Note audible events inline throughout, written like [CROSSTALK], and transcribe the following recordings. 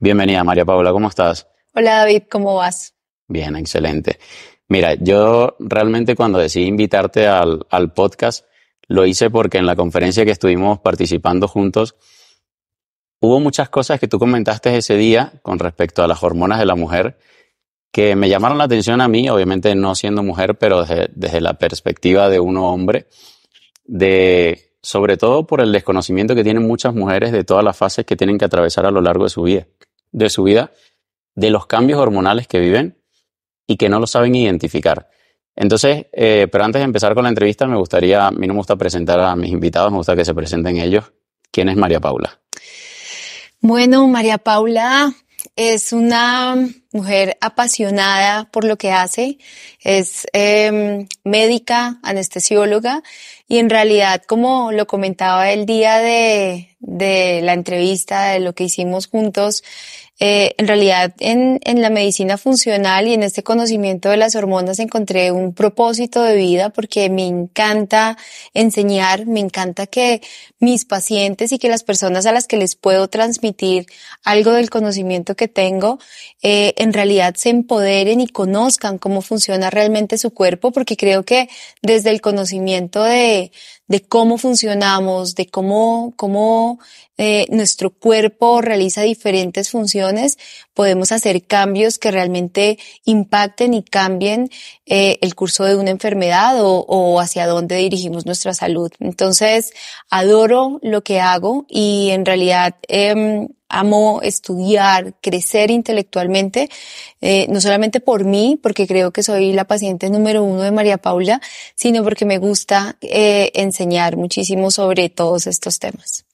Bienvenida, María Paula, ¿cómo estás? Hola, David, ¿cómo vas? Bien, excelente. Mira, yo realmente cuando decidí invitarte al, podcast, lo hice porque en la conferencia que estuvimos participando juntos, hubo muchas cosas que tú comentaste ese día con respecto a las hormonas de la mujer que me llamaron la atención a mí, obviamente no siendo mujer, pero desde, la perspectiva de uno hombre, de, sobre todo por el desconocimiento que tienen muchas mujeres de todas las fases que tienen que atravesar a lo largo de su vida de su vida de los cambios hormonales que viven y que no lo saben identificar. Entonces, eh, pero antes de empezar con la entrevista, me gustaría, a mí no me gusta presentar a mis invitados, me gusta que se presenten ellos. ¿Quién es María Paula? Bueno, María Paula es una mujer apasionada por lo que hace, es em, médica, anestesióloga y en realidad, como lo comentaba el día de, de la entrevista, de lo que hicimos juntos, eh, en realidad en, la medicina funcional y en este conocimiento de las hormonas encontré un propósito de vida porque me encanta enseñar, me encanta que mis pacientes y que las personas a las que les puedo transmitir algo del conocimiento que tengo, eh, en realidad se empoderen y conozcan cómo funciona realmente su cuerpo porque creo que desde el conocimiento de, de cómo funcionamos, de cómo, cómo eh, nuestro cuerpo realiza diferentes funciones, podemos hacer cambios que realmente impacten y cambien eh, el curso de una enfermedad o, hacia dónde dirigimos nuestra salud. Entonces, adoro lo que hago y en realidad em, amo estudiar, crecer intelectualmente, eh, no solamente por mí, porque creo que soy la paciente número uno de María Paula, sino porque me gusta eh, enseñar muchísimo sobre todos estos temas.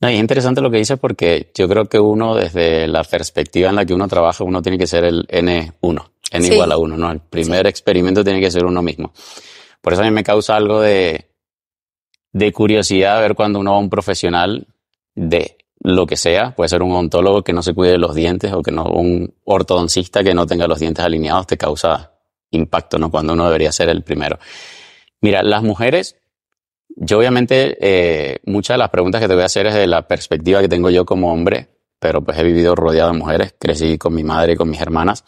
No, es interesante lo que dices porque yo creo que uno, desde la perspectiva en la que uno trabaja, uno tiene que ser el N1, N igual a 1, ¿no? El primer experimento tiene que ser uno mismo. Por eso a mí me causa algo de, de curiosidad ver cuando uno va a un profesional de lo que sea, puede ser un ontólogo que no se cuide los dientes o que no un ortodoncista que no tenga los dientes alineados, te causa impacto, ¿no? Cuando uno debería ser el primero. Mira, las mujeres yo obviamente, eh, muchas de las preguntas que te voy a hacer es de la perspectiva que tengo yo como hombre, pero pues he vivido rodeado de mujeres, crecí con mi madre y con mis hermanas,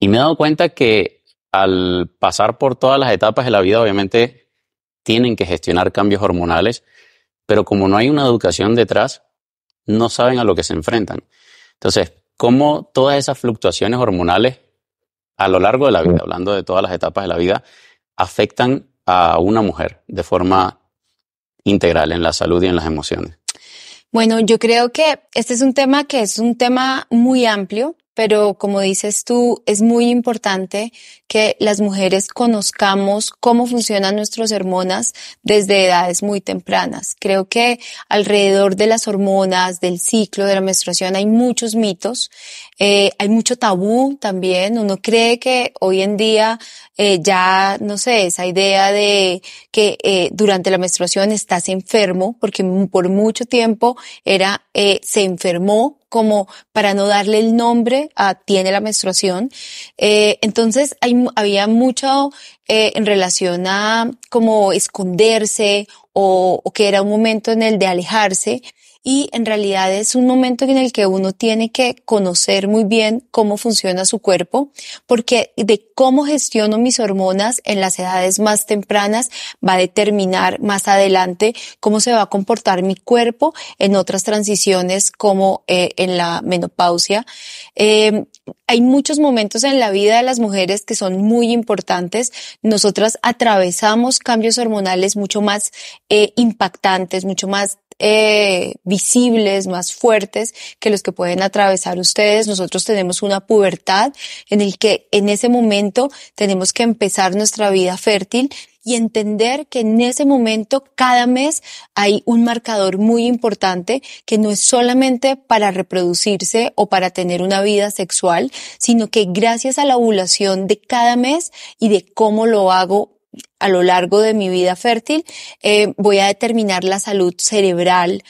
y me he dado cuenta que al pasar por todas las etapas de la vida, obviamente tienen que gestionar cambios hormonales, pero como no hay una educación detrás, no saben a lo que se enfrentan. Entonces, ¿cómo todas esas fluctuaciones hormonales a lo largo de la vida, hablando de todas las etapas de la vida, afectan a una mujer de forma integral en la salud y en las emociones? Bueno, yo creo que este es un tema que es un tema muy amplio pero como dices tú, es muy importante que las mujeres conozcamos cómo funcionan nuestras hormonas desde edades muy tempranas. Creo que alrededor de las hormonas, del ciclo, de la menstruación, hay muchos mitos, eh, hay mucho tabú también. Uno cree que hoy en día eh, ya, no sé, esa idea de que eh, durante la menstruación estás enfermo, porque por mucho tiempo era, se enfermó como para no darle el nombre a tiene la menstruación. Eh, entonces hay, había mucho eh, en relación a como esconderse o que era un momento en el de alejarse y en realidad es un momento en el que uno tiene que conocer muy bien cómo funciona su cuerpo, porque de cómo gestiono mis hormonas en las edades más tempranas va a determinar más adelante cómo se va a comportar mi cuerpo en otras transiciones como eh, en la menopausia. Eh, hay muchos momentos en la vida de las mujeres que son muy importantes. Nosotras atravesamos cambios hormonales mucho más eh, impactantes, mucho más eh, visibles, más fuertes que los que pueden atravesar ustedes. Nosotros tenemos una pubertad en el que en ese momento tenemos que empezar nuestra vida fértil y entender que en ese momento cada mes hay un marcador muy importante que no es solamente para reproducirse o para tener una vida sexual, sino que gracias a la ovulación de cada mes y de cómo lo hago a lo largo de mi vida fértil, eh, voy a determinar la salud cerebral,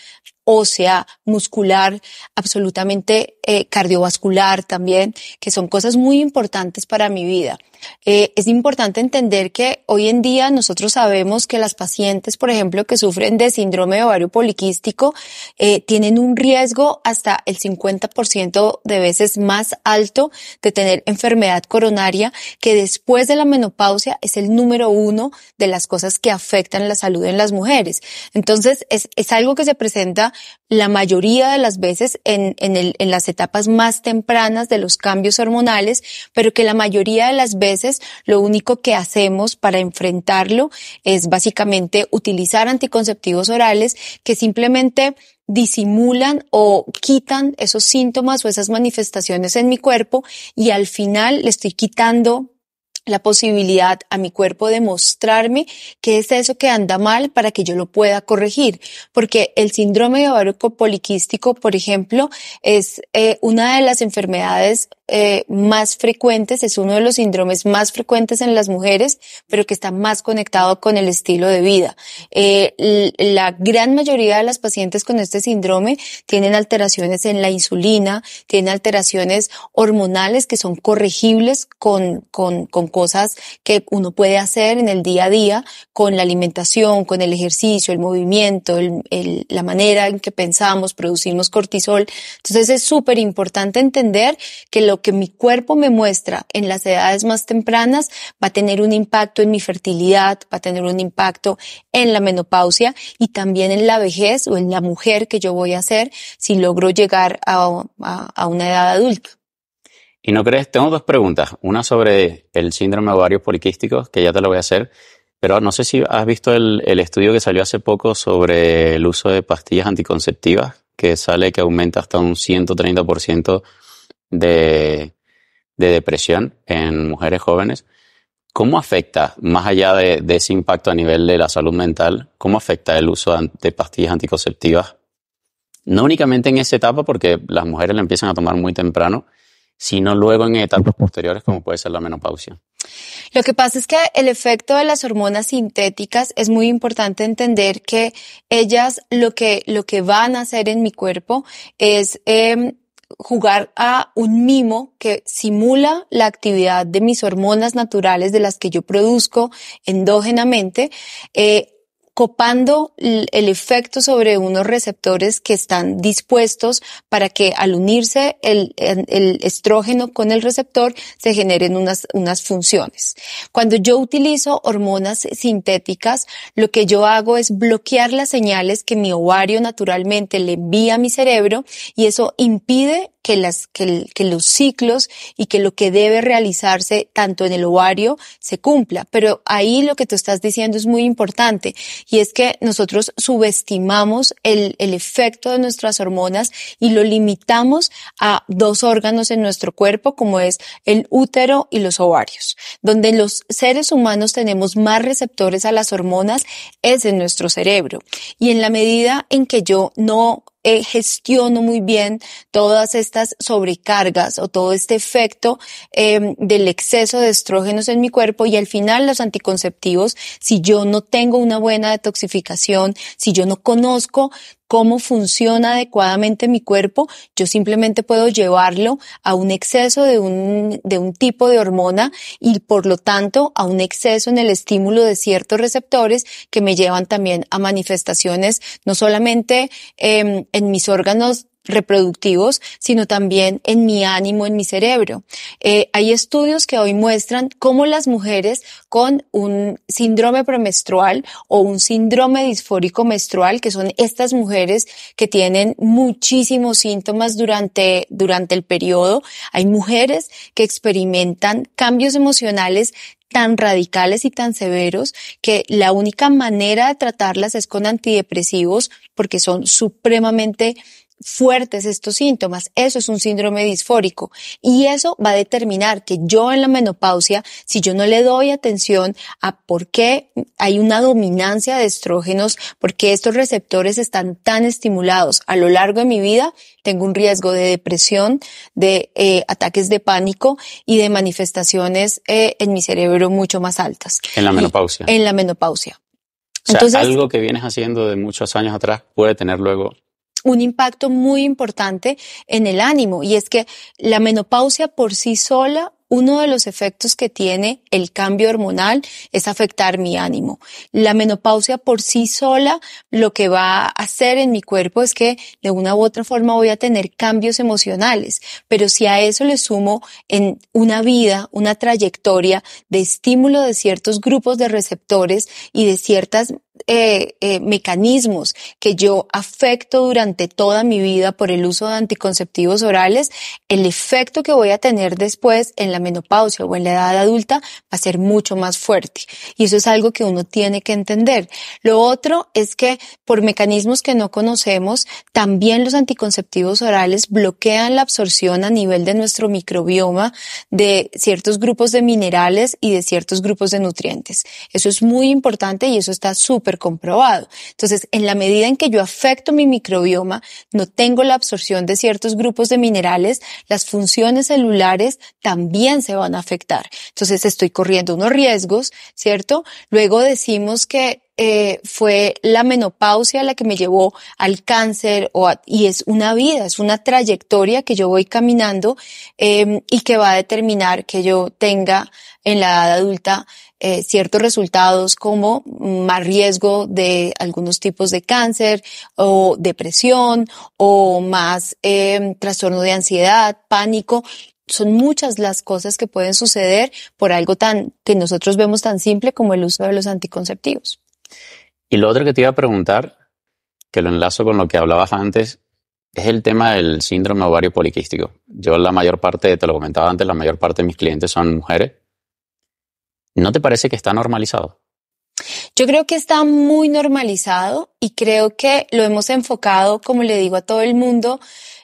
ósea, muscular, absolutamente eh, cardiovascular también, que son cosas muy importantes para mi vida. Eh, es importante entender que hoy en día nosotros sabemos que las pacientes, por ejemplo, que sufren de síndrome de ovario poliquístico, eh, tienen un riesgo hasta el 50% de veces más alto de tener enfermedad coronaria, que después de la menopausia es el número uno de las cosas que afectan la salud en las mujeres. Entonces, es, es algo que se presenta la mayoría de las veces en, en, el, en las etapas más tempranas de los cambios hormonales, pero que la mayoría de las veces lo único que hacemos para enfrentarlo es básicamente utilizar anticonceptivos orales que simplemente disimulan o quitan esos síntomas o esas manifestaciones en mi cuerpo y al final le estoy quitando la posibilidad a mi cuerpo de mostrarme qué es eso que anda mal para que yo lo pueda corregir. Porque el síndrome de ovario poliquístico, por ejemplo, es eh, una de las enfermedades eh, más frecuentes, es uno de los síndromes más frecuentes en las mujeres, pero que está más conectado con el estilo de vida. Eh, la gran mayoría de las pacientes con este síndrome tienen alteraciones en la insulina, tienen alteraciones hormonales que son corregibles con, con, con cosas que uno puede hacer en el día a día, con la alimentación, con el ejercicio, el movimiento, el, la manera en que pensamos, producimos cortisol. Entonces es súper importante entender que lo que mi cuerpo me muestra en las edades más tempranas va a tener un impacto en mi fertilidad, va a tener un impacto en la menopausia y también en la vejez o en la mujer que yo voy a ser si logro llegar a, a, una edad adulta. ¿Y no crees? Tengo dos preguntas. Una sobre el síndrome ovario poliquístico, que ya te lo voy a hacer, pero no sé si has visto el, el estudio que salió hace poco sobre el uso de pastillas anticonceptivas, que sale que aumenta hasta un 130% de, depresión en mujeres jóvenes. ¿Cómo afecta, más allá de, ese impacto a nivel de la salud mental, cómo afecta el uso de pastillas anticonceptivas? No únicamente en esa etapa, porque las mujeres la empiezan a tomar muy temprano, sino luego en etapas posteriores, como puede ser la menopausia. Lo que pasa es que el efecto de las hormonas sintéticas es muy importante entender que ellas lo que, lo que van a hacer en mi cuerpo es... Eh, jugar a un mimo que simula la actividad de mis hormonas naturales de las que yo produzco endógenamente, eh, copando el efecto sobre unos receptores que están dispuestos para que al unirse el, estrógeno con el receptor se generen unas, unas funciones. Cuando yo utilizo hormonas sintéticas, lo que yo hago es bloquear las señales que mi ovario naturalmente le envía a mi cerebro y eso impide que, los ciclos y que lo que debe realizarse tanto en el ovario se cumpla. Pero ahí lo que tú estás diciendo es muy importante y es que nosotros subestimamos el, efecto de nuestras hormonas y lo limitamos a dos órganos en nuestro cuerpo, como es el útero y los ovarios. Donde los seres humanos tenemos más receptores a las hormonas es en nuestro cerebro. Y en la medida en que yo no eh, gestiono muy bien todas estas sobrecargas o todo este efecto em, del exceso de estrógenos en mi cuerpo y al final los anticonceptivos, si yo no tengo una buena detoxificación, si yo no conozco cómo funciona adecuadamente mi cuerpo, yo simplemente puedo llevarlo a un exceso de un, de un tipo de hormona y por lo tanto a un exceso en el estímulo de ciertos receptores que me llevan también a manifestaciones no solamente em, en mis órganos reproductivos, sino también en mi ánimo, en mi cerebro. Eh, hay estudios que hoy muestran cómo las mujeres con un síndrome premenstrual o un síndrome disfórico menstrual, que son estas mujeres que tienen muchísimos síntomas durante, durante el periodo, hay mujeres que experimentan cambios emocionales tan radicales y tan severos que la única manera de tratarlas es con antidepresivos porque son supremamente fuertes estos síntomas. Eso es un síndrome disfórico y eso va a determinar que yo en la menopausia, si yo no le doy atención a por qué hay una dominancia de estrógenos, porque estos receptores están tan estimulados a lo largo de mi vida, tengo un riesgo de depresión, de eh, ataques de pánico y de manifestaciones eh, en mi cerebro mucho más altas. En la menopausia. en la menopausia. Entonces, algo que vienes haciendo de muchos años atrás puede tener luego un impacto muy importante en el ánimo y es que la menopausia por sí sola uno de los efectos que tiene el cambio hormonal es afectar mi ánimo. La menopausia por sí sola lo que va a hacer en mi cuerpo es que de una u otra forma voy a tener cambios emocionales, pero si a eso le sumo en una vida, una trayectoria de estímulo de ciertos grupos de receptores y de ciertas eh, eh, mecanismos que yo afecto durante toda mi vida por el uso de anticonceptivos orales, el efecto que voy a tener después en la menopausia o en la edad adulta va a ser mucho más fuerte. Y eso es algo que uno tiene que entender. Lo otro es que por mecanismos que no conocemos, también los anticonceptivos orales bloquean la absorción a nivel de nuestro microbioma de ciertos grupos de minerales y de ciertos grupos de nutrientes. Eso es muy importante y eso está súper comprobado. Entonces, en la medida en que yo afecto mi microbioma, no tengo la absorción de ciertos grupos de minerales, las funciones celulares también se van a afectar. Entonces, estoy corriendo unos riesgos, ¿cierto? Luego decimos que eh, fue la menopausia la que me llevó al cáncer o y es una vida, es una trayectoria que yo voy caminando em, y que va a determinar que yo tenga en la edad adulta eh, ciertos resultados como más riesgo de algunos tipos de cáncer o depresión o más em, trastorno de ansiedad, pánico. Son muchas las cosas que pueden suceder por algo tan que nosotros vemos tan simple como el uso de los anticonceptivos. Y lo otro que te iba a preguntar, que lo enlazo con lo que hablabas antes, es el tema del síndrome ovario poliquístico. Yo la mayor parte, te lo comentaba antes, la mayor parte de mis clientes son mujeres ¿No te parece que está normalizado? Yo creo que está muy normalizado y creo que lo hemos enfocado, como le digo a todo el mundo,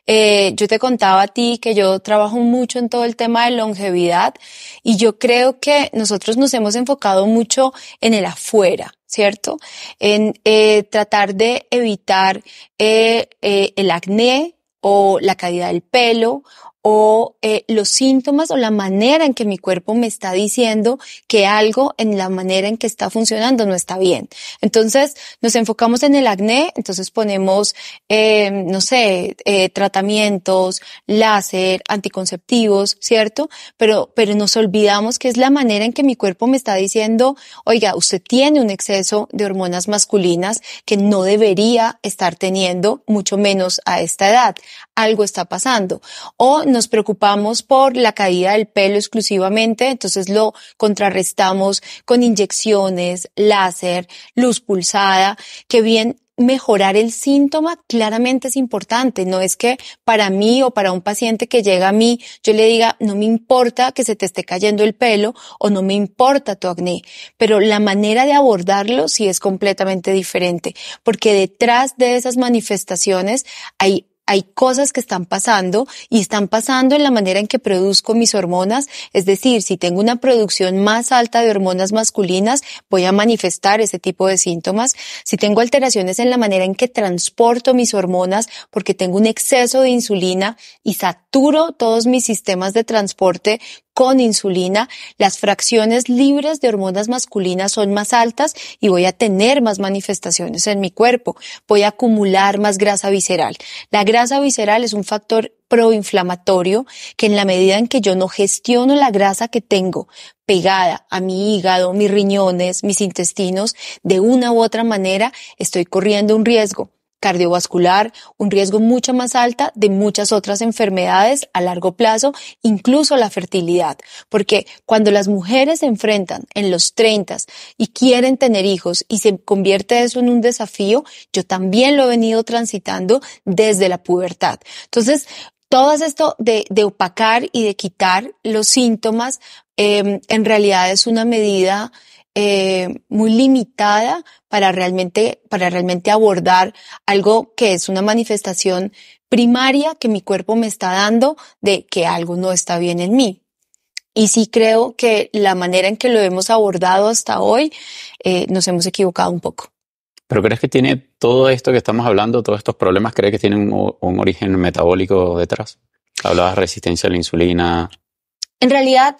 eh, yo te contaba a ti que yo trabajo mucho en todo el tema de longevidad y yo creo que nosotros nos hemos enfocado mucho en el afuera, ¿cierto? En eh, tratar de evitar eh, el acné o la caída del pelo o eh, los síntomas o la manera en que mi cuerpo me está diciendo que algo en la manera en que está funcionando no está bien. Entonces nos enfocamos en el acné, entonces ponemos, em, no sé, eh, tratamientos, láser, anticonceptivos, ¿cierto? Pero, pero nos olvidamos que es la manera en que mi cuerpo me está diciendo, oiga, usted tiene un exceso de hormonas masculinas que no debería estar teniendo, mucho menos a esta edad algo está pasando. O nos preocupamos por la caída del pelo exclusivamente, entonces lo contrarrestamos con inyecciones, láser, luz pulsada, que bien mejorar el síntoma claramente es importante. No es que para mí o para un paciente que llega a mí yo le diga, no me importa que se te esté cayendo el pelo o no me importa tu acné, pero la manera de abordarlo sí es completamente diferente, porque detrás de esas manifestaciones hay hay cosas que están pasando y están pasando en la manera en que produzco mis hormonas, es decir, si tengo una producción más alta de hormonas masculinas, voy a manifestar ese tipo de síntomas. Si tengo alteraciones en la manera en que transporto mis hormonas porque tengo un exceso de insulina y saturo todos mis sistemas de transporte con insulina, las fracciones libres de hormonas masculinas son más altas y voy a tener más manifestaciones en mi cuerpo, voy a acumular más grasa visceral. La grasa visceral es un factor proinflamatorio que en la medida en que yo no gestiono la grasa que tengo pegada a mi hígado, mis riñones, mis intestinos, de una u otra manera estoy corriendo un riesgo cardiovascular, un riesgo mucho más alta de muchas otras enfermedades a largo plazo, incluso la fertilidad. Porque cuando las mujeres se enfrentan en los 30 y quieren tener hijos y se convierte eso en un desafío, yo también lo he venido transitando desde la pubertad. Entonces, todo esto de, de opacar y de quitar los síntomas, em, en realidad es una medida eh, muy limitada para realmente, para realmente abordar algo que es una manifestación primaria que mi cuerpo me está dando de que algo no está bien en mí. Y sí creo que la manera en que lo hemos abordado hasta hoy eh, nos hemos equivocado un poco. ¿Pero crees que tiene todo esto que estamos hablando, todos estos problemas, crees que tienen un, origen metabólico detrás? Hablabas resistencia a la insulina. En realidad,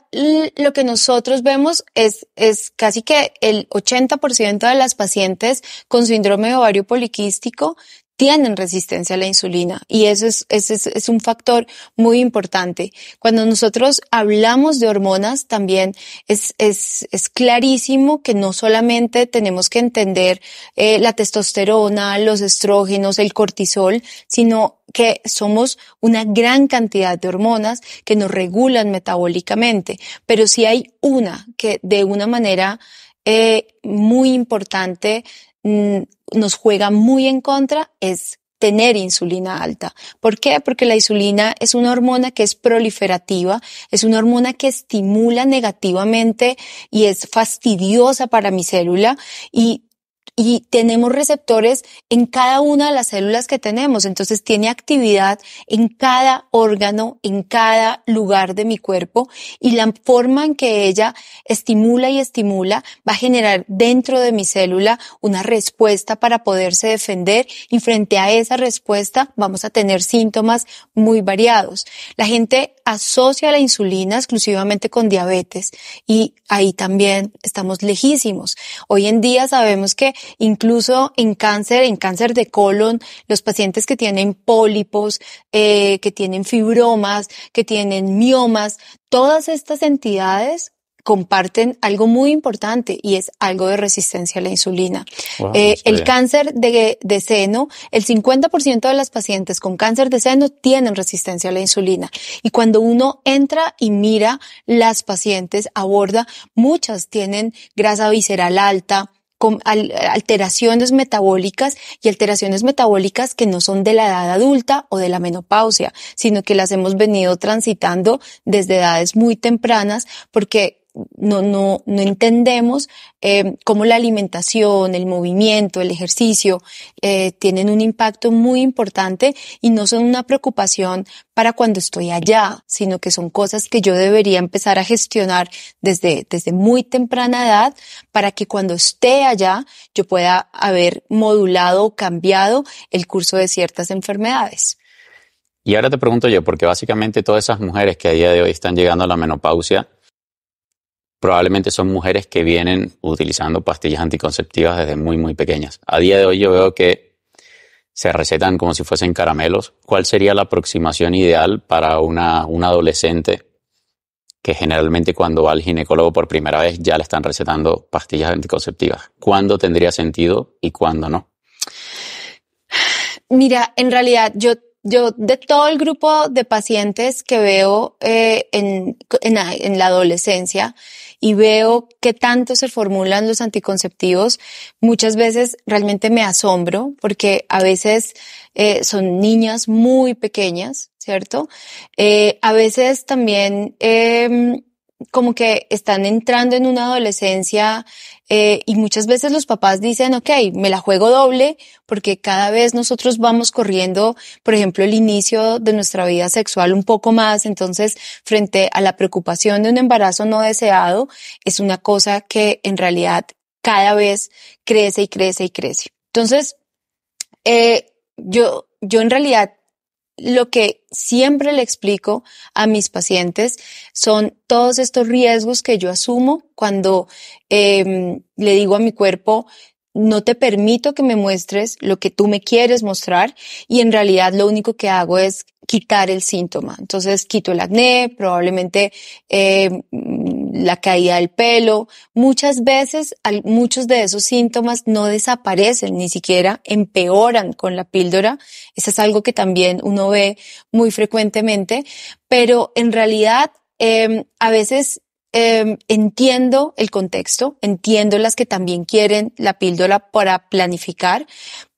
lo que nosotros vemos es, es casi que el 80% de las pacientes con síndrome ovario poliquístico tienen resistencia a la insulina y eso es, es, un factor muy importante. Cuando nosotros hablamos de hormonas, también es, es, es clarísimo que no solamente tenemos que entender eh, la testosterona, los estrógenos, el cortisol, sino que somos una gran cantidad de hormonas que nos regulan metabólicamente, pero si sí hay una que de una manera eh, muy importante Mm, nos juega muy en contra es tener insulina alta. ¿Por qué? Porque la insulina es una hormona que es proliferativa, es una hormona que estimula negativamente y es fastidiosa para mi célula y y tenemos receptores en cada una de las células que tenemos. Entonces tiene actividad en cada órgano, en cada lugar de mi cuerpo y la forma en que ella estimula y estimula va a generar dentro de mi célula una respuesta para poderse defender y frente a esa respuesta vamos a tener síntomas muy variados. La gente asocia la insulina exclusivamente con diabetes y ahí también estamos lejísimos. Hoy en día sabemos que Incluso en cáncer, en cáncer de colon, los pacientes que tienen pólipos, eh, que tienen fibromas, que tienen miomas, todas estas entidades comparten algo muy importante y es algo de resistencia a la insulina. Eh, el cáncer de, de, seno, el 50% de las pacientes con cáncer de seno tienen resistencia a la insulina. Y cuando uno entra y mira las pacientes, aborda, muchas tienen grasa visceral alta, con alteraciones metabólicas y alteraciones metabólicas que no son de la edad adulta o de la menopausia, sino que las hemos venido transitando desde edades muy tempranas porque no, no, no entendemos eh, cómo la alimentación, el movimiento, el ejercicio eh, tienen un impacto muy importante y no son una preocupación para cuando estoy allá, sino que son cosas que yo debería empezar a gestionar desde, desde muy temprana edad para que cuando esté allá yo pueda haber modulado o cambiado el curso de ciertas enfermedades. Y ahora te pregunto yo, porque básicamente todas esas mujeres que a día de hoy están llegando a la menopausia, probablemente son mujeres que vienen utilizando pastillas anticonceptivas desde muy, muy pequeñas. A día de hoy yo veo que se recetan como si fuesen caramelos. ¿Cuál sería la aproximación ideal para una, adolescente que generalmente cuando va al ginecólogo por primera vez ya le están recetando pastillas anticonceptivas? ¿Cuándo tendría sentido y cuándo no? Mira, en realidad yo yo de todo el grupo de pacientes que veo eh, en, la adolescencia y veo que tanto se formulan los anticonceptivos, muchas veces realmente me asombro porque a veces eh, son niñas muy pequeñas, ¿cierto? Eh, a veces también em, como que están entrando en una adolescencia eh, y muchas veces los papás dicen, ok, me la juego doble porque cada vez nosotros vamos corriendo, por ejemplo, el inicio de nuestra vida sexual un poco más, entonces frente a la preocupación de un embarazo no deseado, es una cosa que en realidad cada vez crece y crece y crece. Entonces, eh, yo, yo en realidad lo que siempre le explico a mis pacientes son todos estos riesgos que yo asumo cuando em, le digo a mi cuerpo, no te permito que me muestres lo que tú me quieres mostrar y en realidad lo único que hago es quitar el síntoma. Entonces quito el acné, probablemente eh, mm, la caída del pelo. Muchas veces muchos de esos síntomas no desaparecen, ni siquiera empeoran con la píldora. Eso es algo que también uno ve muy frecuentemente, pero en realidad em, a veces Em, entiendo el contexto, entiendo las que también quieren la píldora para planificar,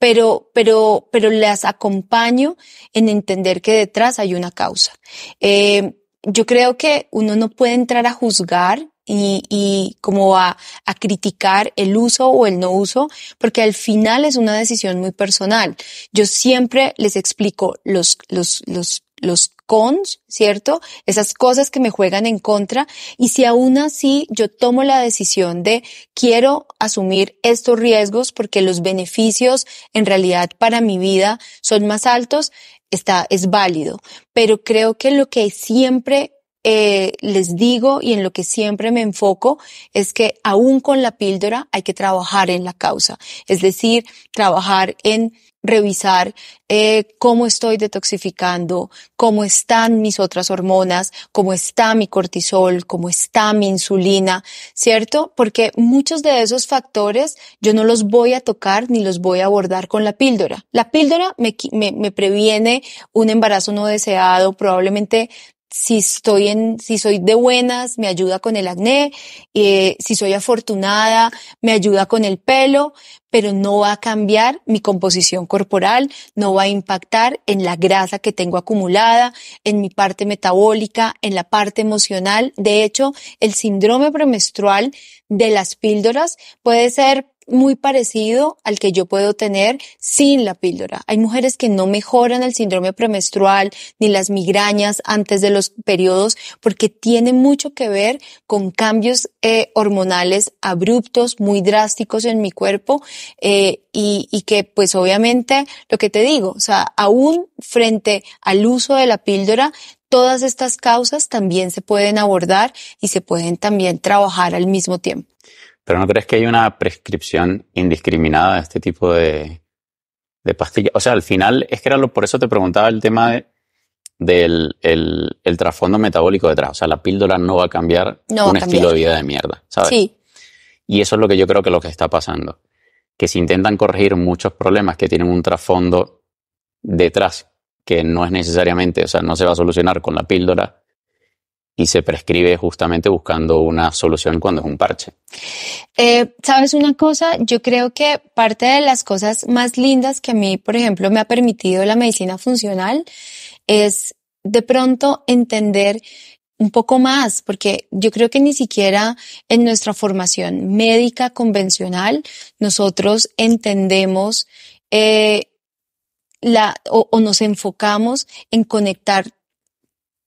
pero, pero, pero las acompaño en entender que detrás hay una causa. Em, yo creo que uno no puede entrar a juzgar y, y como a, a, criticar el uso o el no uso, porque al final es una decisión muy personal. Yo siempre les explico los, los, los, los cons, ¿cierto? Esas cosas que me juegan en contra. Y si aún así yo tomo la decisión de quiero asumir estos riesgos porque los beneficios en realidad para mi vida son más altos, está, es válido. Pero creo que lo que siempre eh, les digo y en lo que siempre me enfoco es que aún con la píldora hay que trabajar en la causa, es decir, trabajar en revisar eh, cómo estoy detoxificando, cómo están mis otras hormonas, cómo está mi cortisol, cómo está mi insulina, ¿cierto? Porque muchos de esos factores yo no los voy a tocar ni los voy a abordar con la píldora. La píldora me, me, me previene un embarazo no deseado, probablemente si estoy en, si soy de buenas, me ayuda con el acné, y eh, si soy afortunada, me ayuda con el pelo, pero no va a cambiar mi composición corporal, no va a impactar en la grasa que tengo acumulada, en mi parte metabólica, en la parte emocional. De hecho, el síndrome premenstrual de las píldoras puede ser muy parecido al que yo puedo tener sin la píldora. Hay mujeres que no mejoran el síndrome premenstrual ni las migrañas antes de los periodos porque tiene mucho que ver con cambios eh, hormonales abruptos, muy drásticos en mi cuerpo eh, y, y que pues obviamente lo que te digo, o sea, aún frente al uso de la píldora, todas estas causas también se pueden abordar y se pueden también trabajar al mismo tiempo. Pero ¿no crees que hay una prescripción indiscriminada de este tipo de, pastillas? O sea, al final, es que era lo, por eso te preguntaba el tema de, del el, trasfondo metabólico detrás. O sea, la píldora no va a cambiar un estilo de vida de mierda, ¿sabes? Sí. Y eso es lo que yo creo que es lo que está pasando. Que si intentan corregir muchos problemas que tienen un trasfondo detrás que no es necesariamente, o sea, no se va a solucionar con la píldora, y se prescribe justamente buscando una solución cuando es un parche. Eh, Sabes una cosa, yo creo que parte de las cosas más lindas que a mí, por ejemplo, me ha permitido la medicina funcional es de pronto entender un poco más, porque yo creo que ni siquiera en nuestra formación médica convencional nosotros entendemos eh, la, o, o nos enfocamos en conectar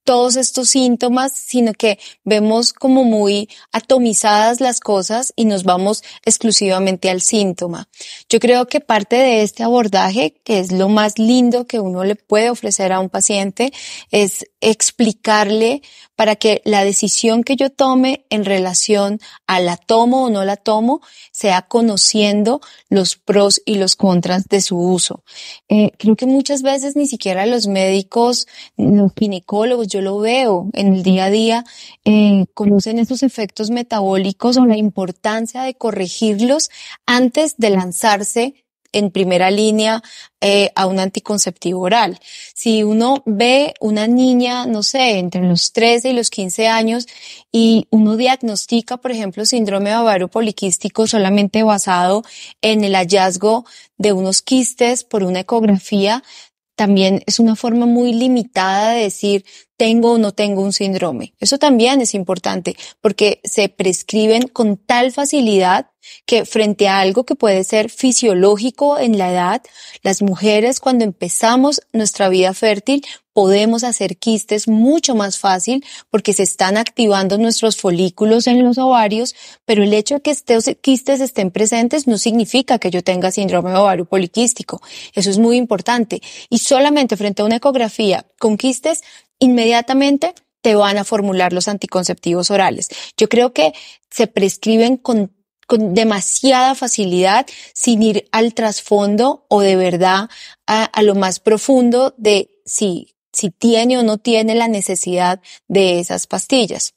todos estos síntomas, sino que vemos como muy atomizadas las cosas y nos vamos exclusivamente al síntoma. Yo creo que parte de este abordaje, que es lo más lindo que uno le puede ofrecer a un paciente, es explicarle para que la decisión que yo tome en relación a la tomo o no la tomo sea conociendo los pros y los contras de su uso. Eh, creo que muchas veces ni siquiera los médicos, los ginecólogos, yo lo veo en el día a día, eh, conocen esos efectos metabólicos o la importancia de corregirlos antes de lanzarse en primera línea eh, a un anticonceptivo oral. Si uno ve una niña, no sé, entre los 13 y los 15 años y uno diagnostica, por ejemplo, síndrome ovario poliquístico solamente basado en el hallazgo de unos quistes por una ecografía, también es una forma muy limitada de decir tengo o no tengo un síndrome. Eso también es importante porque se prescriben con tal facilidad que frente a algo que puede ser fisiológico en la edad, las mujeres cuando empezamos nuestra vida fértil podemos hacer quistes mucho más fácil porque se están activando nuestros folículos en los ovarios, pero el hecho de que estos quistes estén presentes no significa que yo tenga síndrome ovario poliquístico. Eso es muy importante. Y solamente frente a una ecografía con quistes, inmediatamente te van a formular los anticonceptivos orales. Yo creo que se prescriben con con demasiada facilidad sin ir al trasfondo o de verdad a, lo más profundo de si, si tiene o no tiene la necesidad de esas pastillas.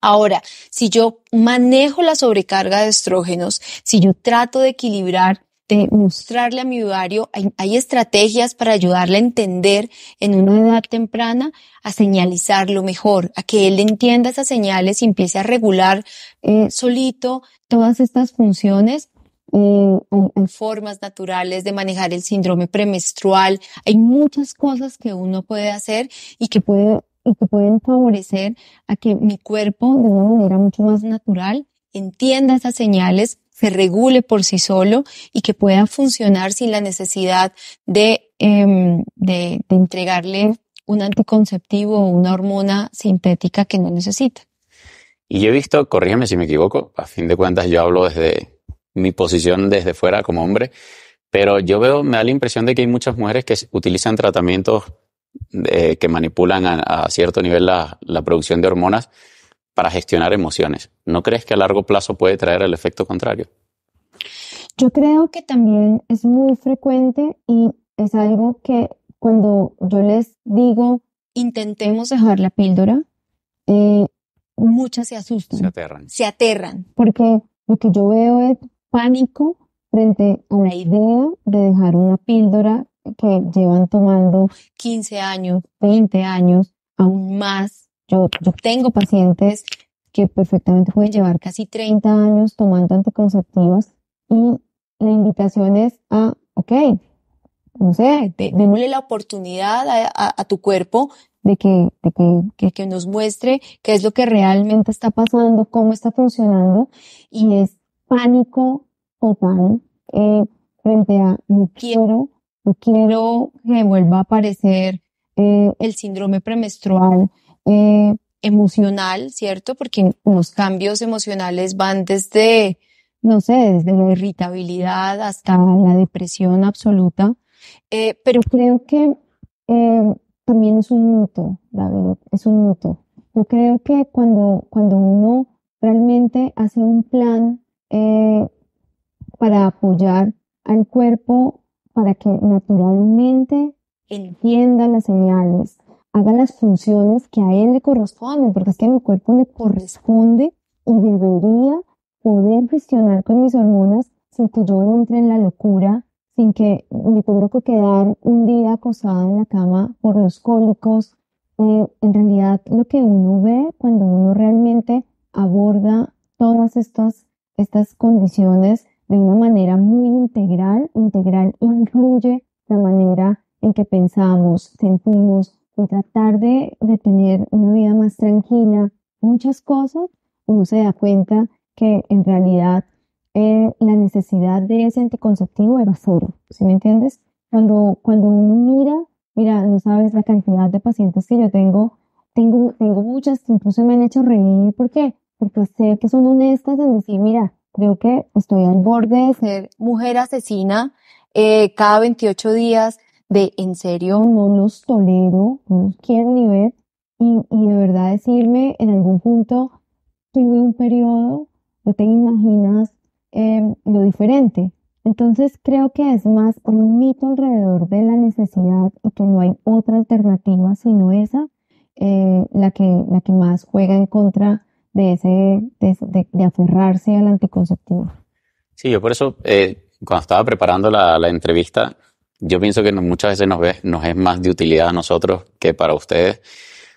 Ahora, si yo manejo la sobrecarga de estrógenos, si yo trato de equilibrar de mostrarle a mi usuario, hay, estrategias para ayudarle a entender en una edad temprana, a señalizarlo mejor, a que él entienda esas señales y empiece a regular mm, solito todas estas funciones mm, o, formas naturales de manejar el síndrome premenstrual. Hay muchas cosas que uno puede hacer y que, puede, y que pueden favorecer a que mi cuerpo de una manera mucho más natural entienda esas señales se regule por sí solo y que puedan funcionar sin la necesidad em, de, entregarle un anticonceptivo o una hormona sintética que no necesita. Y yo he visto, corrígeme si me equivoco, a fin de cuentas yo hablo desde mi posición desde fuera como hombre, pero yo veo, me da la impresión de que hay muchas mujeres que utilizan tratamientos eh, que manipulan a, cierto nivel la, la, producción de hormonas para gestionar emociones. ¿No crees que a largo plazo puede traer el efecto contrario? Yo creo que también es muy frecuente y es algo que cuando yo les digo intentemos dejar la píldora, eh, muchas se asustan. Se aterran. Se aterran. Porque lo que yo veo es pánico frente a una idea de dejar una píldora que llevan tomando 15 años, 20 años, aún más, yo, tengo pacientes que perfectamente pueden llevar casi 30 años tomando anticonceptivos y la invitación es a, ok, no sé, démosle la oportunidad a, tu cuerpo de, que, que, nos muestre qué es lo que realmente está pasando, cómo está funcionando y es pánico total eh, frente a no quiero, quiero que vuelva a aparecer eh, el síndrome premenstrual eh, emocional, ¿cierto? Porque los cambios emocionales van desde, no sé, desde la irritabilidad hasta la depresión absoluta. Eh, pero creo que eh, también es un mito, David, es un mito. Yo creo que cuando, cuando uno realmente hace un plan para apoyar al cuerpo, para que naturalmente entienda las señales, haga las funciones que a él le corresponden, porque es que a mi cuerpo le corresponde y debería poder gestionar con mis hormonas sin que yo entre en la locura, sin que me que quedar un día acosada en la cama por los cólicos. Eh, en realidad, lo que uno ve cuando uno realmente aborda todas estas, estas condiciones de una manera muy integral, integral incluye la manera en que pensamos, sentimos, y tratar de, tener una vida más tranquila, muchas cosas, uno se da cuenta que en realidad eh, la necesidad de ese anticonceptivo era solo. ¿sí me entiendes? Cuando, cuando uno mira, mira, no sabes la cantidad de pacientes que yo tengo, tengo, tengo muchas, incluso me han hecho reír, ¿por qué? Porque sé que son honestas en decir, mira, creo que estoy al borde de ser mujer asesina eh, cada 28 días, de en serio no los tolero, no los quiero ni ver, y, de verdad decirme en algún punto, tuve un periodo, no te imaginas em, lo diferente. Entonces creo que es más un mito alrededor de la necesidad y que no hay otra alternativa sino esa, eh, la, que, la que más juega en contra de, ese, aferrarse al anticonceptivo. Sí, yo por eso eh, cuando estaba preparando la, la entrevista yo pienso que muchas veces nos, ve, nos es más de utilidad a nosotros que para ustedes,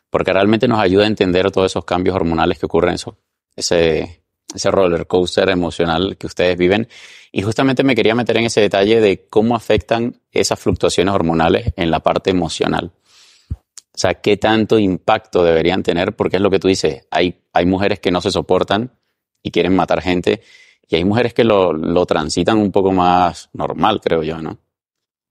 porque realmente nos ayuda a entender todos esos cambios hormonales que ocurren, eso, ese, ese roller coaster emocional que ustedes viven. Y justamente me quería meter en ese detalle de cómo afectan esas fluctuaciones hormonales en la parte emocional. O sea, qué tanto impacto deberían tener, porque es lo que tú dices, hay, hay mujeres que no se soportan y quieren matar gente, y hay mujeres que lo, lo transitan un poco más normal, creo yo, ¿no?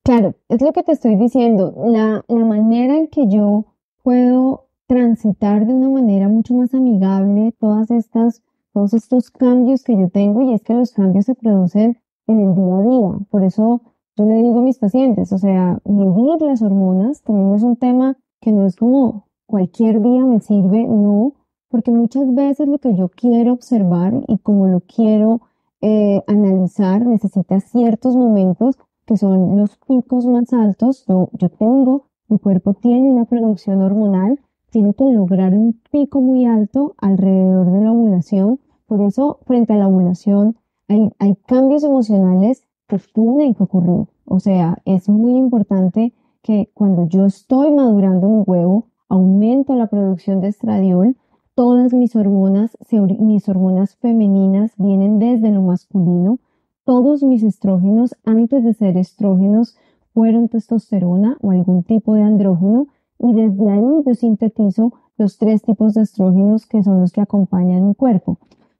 Claro, es lo que te estoy diciendo. La, manera en que yo puedo transitar de una manera mucho más amigable todas estas, todos estos cambios que yo tengo y es que los cambios se producen en el día a día. Por eso yo le digo a mis pacientes, o sea, medir las hormonas también es un tema que no es como cualquier día me sirve, no, porque muchas veces lo que yo quiero observar y como lo quiero eh, analizar necesita ciertos momentos que son los picos más altos, yo, tengo, mi cuerpo tiene una producción hormonal, tiene que lograr un pico muy alto alrededor de la ovulación. Por eso, frente a la ovulación, hay, cambios emocionales que tienen que ocurrir. O sea, es muy importante que cuando yo estoy madurando un huevo, aumento la producción de estradiol, todas mis hormonas, mis hormonas femeninas vienen desde lo masculino, todos mis estrógenos antes de ser estrógenos fueron testosterona o algún tipo de andrógeno y desde ahí yo sintetizo los tres tipos de estrógenos que son los que acompañan mi cuerpo.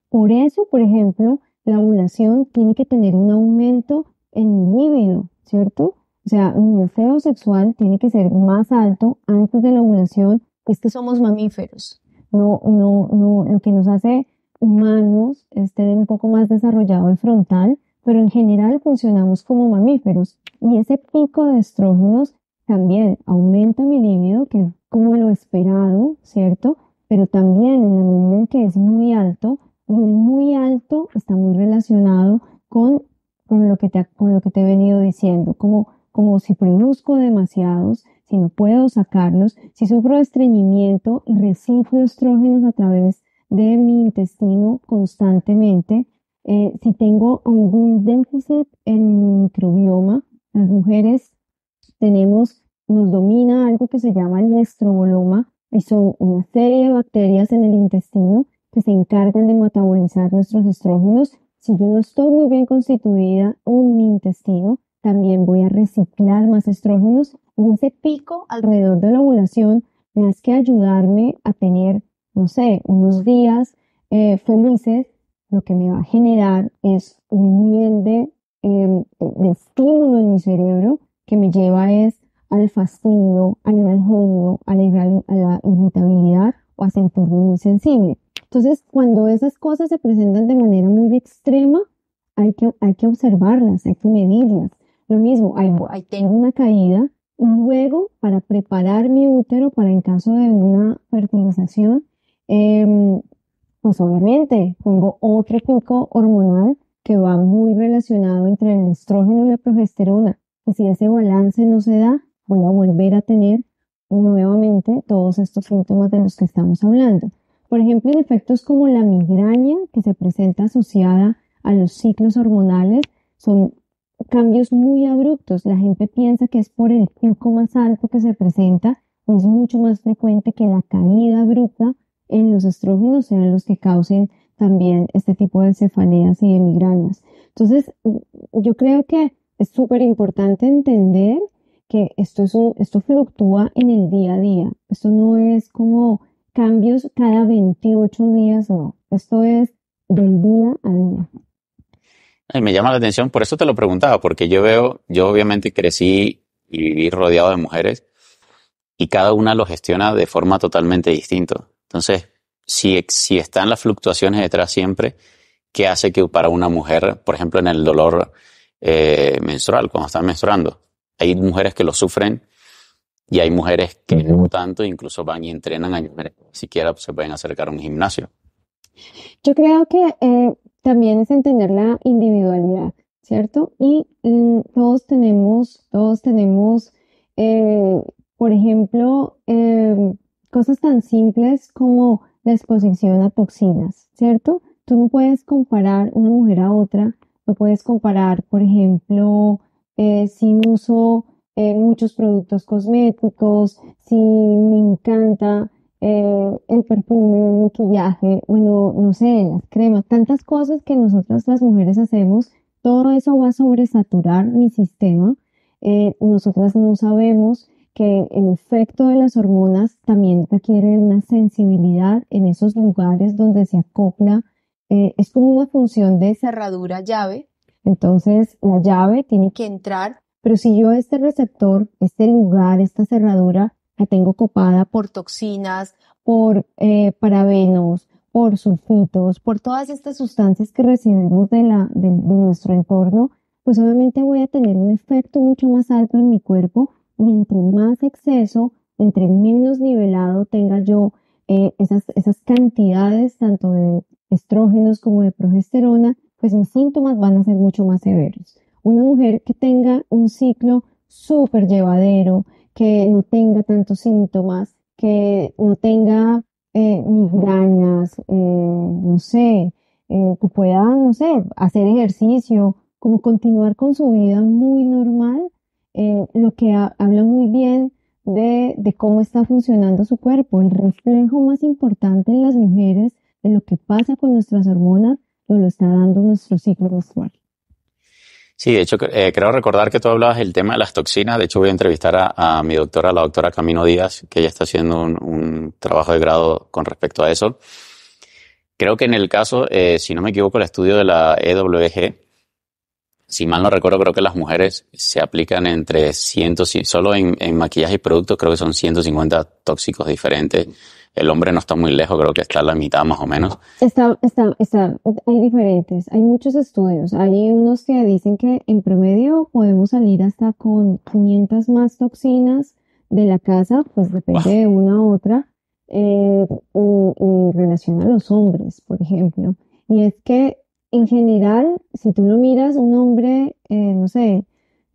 Por eso, por ejemplo, la ovulación tiene que tener un aumento en mi ¿cierto? O sea, mi deseo sexual tiene que ser más alto antes de la ovulación. Es que somos mamíferos. No, no, no, lo que nos hace humanos es tener un poco más desarrollado el frontal, pero en general funcionamos como mamíferos y ese pico de estrógenos también aumenta mi libido, que es como lo esperado, ¿cierto? Pero también en la medida que es muy alto, y muy alto está muy relacionado con, lo, que te, con lo que te he venido diciendo, como, si produzco demasiados, si no puedo sacarlos, si sufro estreñimiento y recibo estrógenos a través de mi intestino constantemente, eh, si tengo algún déficit en mi microbioma, las mujeres tenemos, nos domina algo que se llama el estroboloma y son una serie de bacterias en el intestino que se encargan de metabolizar nuestros estrógenos. Si yo no estoy muy bien constituida en mi intestino, también voy a reciclar más estrógenos un ese pico alrededor de la ovulación me hace que ayudarme a tener, no sé, unos días eh, felices lo que me va a generar es un nivel de, eh, de estímulo en mi cerebro que me lleva es al fastidio, al mal genio, a la, a la irritabilidad o a sentirme muy sensible. Entonces, cuando esas cosas se presentan de manera muy extrema, hay que, hay que observarlas, hay que medirlas. Lo mismo, hay, hay, tengo una caída y luego para preparar mi útero para en caso de una fertilización, em, pues obviamente tengo otro pico hormonal que va muy relacionado entre el estrógeno y la progesterona. Y si ese balance no se da, voy a volver a tener nuevamente todos estos síntomas de los que estamos hablando. Por ejemplo, en efectos como la migraña que se presenta asociada a los ciclos hormonales son cambios muy abruptos. La gente piensa que es por el pico más alto que se presenta, es mucho más frecuente que la caída abrupta en los estrógenos sean los que causen también este tipo de cefaneas y de migrañas. Entonces, mm, yo creo que es súper importante entender que esto, es esto fluctúa en el día a día. Esto no es como cambios cada 28 días, no. Esto es del día a día. me llama la atención, por eso te lo preguntaba, porque yo veo, yo obviamente crecí y viví rodeado de mujeres y cada una lo gestiona de forma totalmente distinta. Entonces, si, si están las fluctuaciones detrás siempre, ¿qué hace que para una mujer, por ejemplo, en el dolor eh, menstrual, cuando están menstruando? Hay mujeres que lo sufren y hay mujeres que no tanto, incluso van y entrenan a mujeres siquiera se pueden acercar a un gimnasio. Yo creo que eh, también es entender la individualidad, ¿cierto? Y mm, todos tenemos, todos tenemos, eh, por ejemplo, em, Cosas tan simples como la exposición a toxinas, ¿cierto? Tú no puedes comparar una mujer a otra, no puedes comparar, por ejemplo, eh, si uso eh, muchos productos cosméticos, si me encanta eh, el perfume, el maquillaje, bueno, no sé, las cremas, tantas cosas que nosotras las mujeres hacemos, todo eso va a sobresaturar mi sistema. nosotras no sabemos que el efecto de las hormonas también requiere una sensibilidad en esos lugares donde se acopla. Eh, es como una función de cerradura llave. Entonces la llave tiene que entrar, pero si yo este receptor, este lugar, esta cerradura, la tengo copada por toxinas, por eh, parabenos, por sulfitos, por todas estas sustancias que recibimos de, la, de nuestro entorno, pues obviamente voy a tener un efecto mucho más alto en mi cuerpo Mientras más exceso, entre menos nivelado tenga yo eh, esas, cantidades tanto de estrógenos como de progesterona, pues mis síntomas van a ser mucho más severos. Una mujer que tenga un ciclo súper llevadero, que no tenga tantos síntomas, que no tenga eh, migrañas, eh, no sé, que pueda, no sé, hacer ejercicio, como continuar con su vida muy normal, eh, lo que habla muy bien de, cómo está funcionando su cuerpo. El reflejo más importante en las mujeres de lo que pasa con nuestras hormonas lo está dando nuestro ciclo menstrual. Sí, de hecho, eh, creo recordar que tú hablabas del tema de las toxinas. De hecho, voy a entrevistar a, mi doctora, la doctora Camino Díaz, que ya está haciendo un, trabajo de grado con respecto a eso. Creo que en el caso, eh, si no me equivoco, el estudio de la EWG, si mal no recuerdo, creo que las mujeres se aplican entre 100, solo en, en maquillaje y productos creo que son 150 tóxicos diferentes. El hombre no está muy lejos, creo que está la mitad más o menos. Está, está, está, hay diferentes, hay muchos estudios, hay unos que dicen que en promedio podemos salir hasta con 500 más toxinas de la casa, pues depende de una u otra, en eh, relación a los hombres, por ejemplo. Y es que en general, si tú lo miras, un hombre, eh, no sé,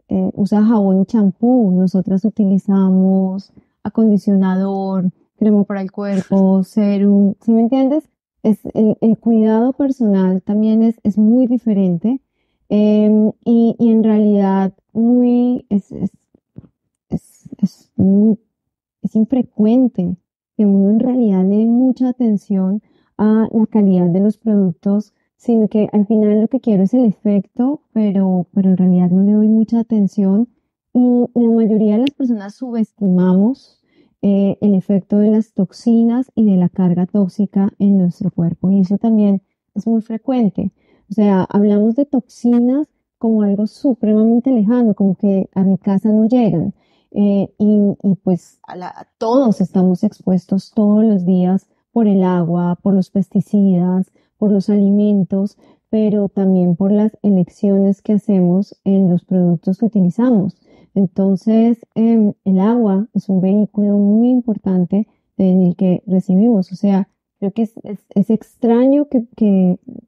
eh, usa jabón y champú, nosotras utilizamos acondicionador, crema para el cuerpo, serum, ¿sí me entiendes? Es, el, cuidado personal también es, muy diferente em, y, en realidad muy, es, es, es, muy, es infrecuente que uno en realidad le dé mucha atención a la calidad de los productos sino que al final lo que quiero es el efecto, pero, pero en realidad no le doy mucha atención y la mayoría de las personas subestimamos eh, el efecto de las toxinas y de la carga tóxica en nuestro cuerpo y eso también es muy frecuente. O sea, hablamos de toxinas como algo supremamente lejano, como que a mi casa no llegan. Eh, y, pues a todos estamos expuestos todos los días por el agua, por los pesticidas, por los alimentos, pero también por las elecciones que hacemos en los productos que utilizamos. Entonces, em, el agua es un vehículo muy importante en el que recibimos. O sea, creo que es, extraño que,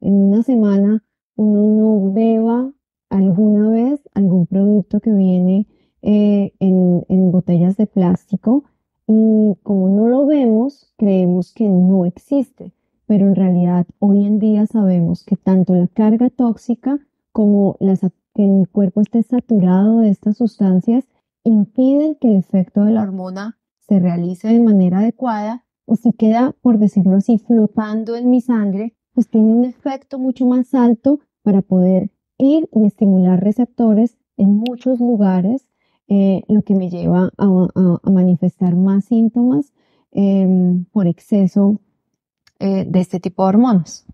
en una semana uno no beba alguna vez algún producto que viene eh, en, en botellas de plástico y como no lo vemos, creemos que no existe pero en realidad hoy en día sabemos que tanto la carga tóxica como las, que el cuerpo esté saturado de estas sustancias impiden que el efecto de la hormona se realice de manera adecuada o si queda, por decirlo así, flotando en mi sangre, pues tiene un efecto mucho más alto para poder ir y estimular receptores en muchos lugares, eh, lo que me lleva a, manifestar más síntomas em, por exceso eh, de este tipo de hormonas.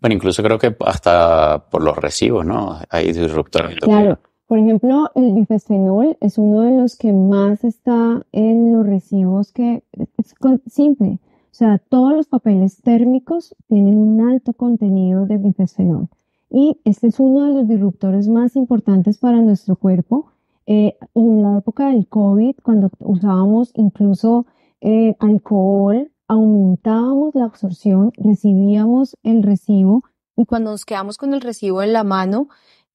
Bueno, incluso creo que hasta por los recibos, ¿no? Hay disruptores. Claro. Por ejemplo, el bifesfenol es uno de los que más está en los recibos que es simple. O sea, todos los papeles térmicos tienen un alto contenido de bifesfenol. Y este es uno de los disruptores más importantes para nuestro cuerpo. Eh, en la época del COVID, cuando usábamos incluso eh, alcohol aumentábamos la absorción, recibíamos el recibo y cuando nos quedamos con el recibo en la mano,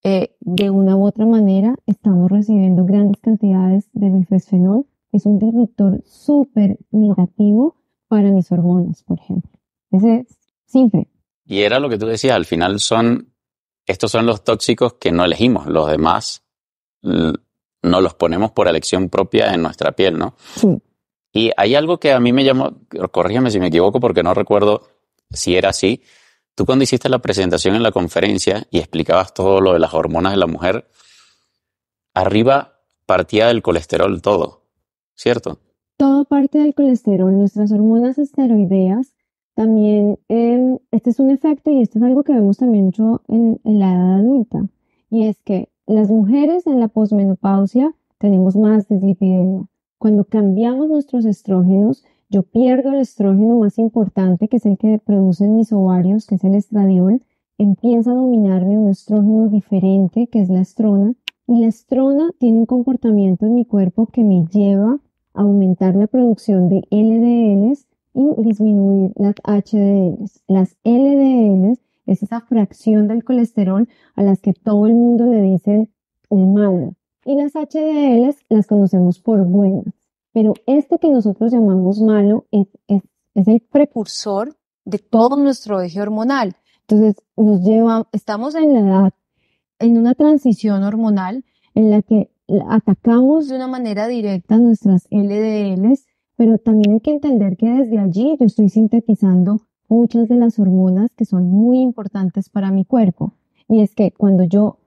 eh, de una u otra manera estamos recibiendo grandes cantidades de bifesfenol, que es un disruptor súper negativo para mis hormonas, por ejemplo. Ese es simple. Y era lo que tú decías, al final son, estos son los tóxicos que no elegimos, los demás mm, no los ponemos por elección propia en nuestra piel, ¿no? Sí. Y hay algo que a mí me llamó, corrígeme si me equivoco porque no recuerdo si era así. Tú cuando hiciste la presentación en la conferencia y explicabas todo lo de las hormonas de la mujer, arriba partía del colesterol todo, ¿cierto? Todo parte del colesterol, nuestras hormonas esteroideas también em, este es un efecto y esto es algo que vemos también mucho en, en, la edad adulta y es que las mujeres en la posmenopausia tenemos más dislipidemia cuando cambiamos nuestros estrógenos, yo pierdo el estrógeno más importante, que es el que producen mis ovarios, que es el estradiol, empieza a dominarme un estrógeno diferente, que es la estrona, y la estrona tiene un comportamiento en mi cuerpo que me lleva a aumentar la producción de LDLs y disminuir las HDLs. Las LDLs es esa fracción del colesterol a las que todo el mundo le dice un y las HDLs las conocemos por buenas, pero este que nosotros llamamos malo es, el precursor de todo nuestro eje hormonal. Entonces, nos lleva, estamos en la edad, en una transición hormonal en la que atacamos de una manera directa nuestras LDLs, pero también hay que entender que desde allí yo estoy sintetizando muchas de las hormonas que son muy importantes para mi cuerpo. Y es que cuando yo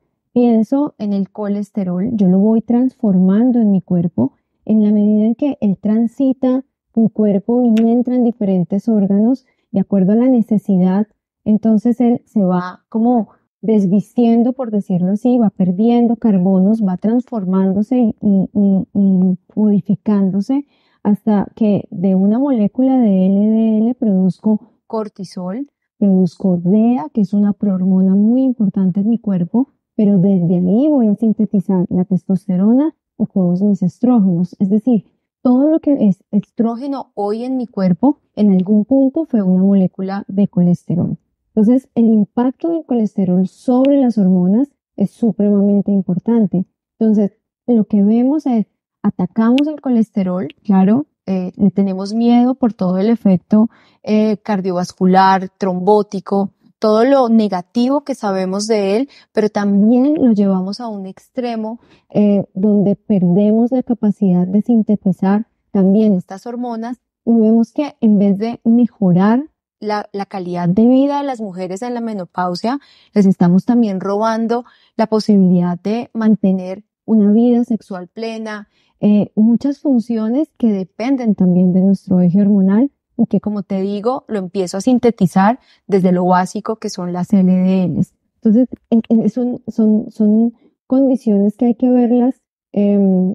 Pienso en el colesterol yo lo voy transformando en mi cuerpo en la medida en que él transita mi cuerpo y entra en diferentes órganos de acuerdo a la necesidad. Entonces él se va como desvistiendo, por decirlo así, va perdiendo carbonos, va transformándose y, y modificándose hasta que de una molécula de LDL produzco cortisol, produzco DEA, que es una prohormona muy importante en mi cuerpo, pero desde ahí voy a sintetizar la testosterona o todos mis estrógenos. Es decir, todo lo que es estrógeno hoy en mi cuerpo, en algún punto fue una molécula de colesterol. Entonces, el impacto del colesterol sobre las hormonas es supremamente importante. Entonces, lo que vemos es, atacamos el colesterol, claro, eh, le tenemos miedo por todo el efecto eh, cardiovascular, trombótico, todo lo negativo que sabemos de él, pero también lo llevamos a un extremo eh, donde perdemos la capacidad de sintetizar también estas hormonas y vemos que en vez de mejorar la, calidad de vida de las mujeres en la menopausia, les estamos también robando la posibilidad de mantener una vida sexual plena, eh, muchas funciones que dependen también de nuestro eje hormonal y que como te digo, lo empiezo a sintetizar desde lo básico que son las LDLs. Entonces, son, son, son condiciones que hay que verlas, em,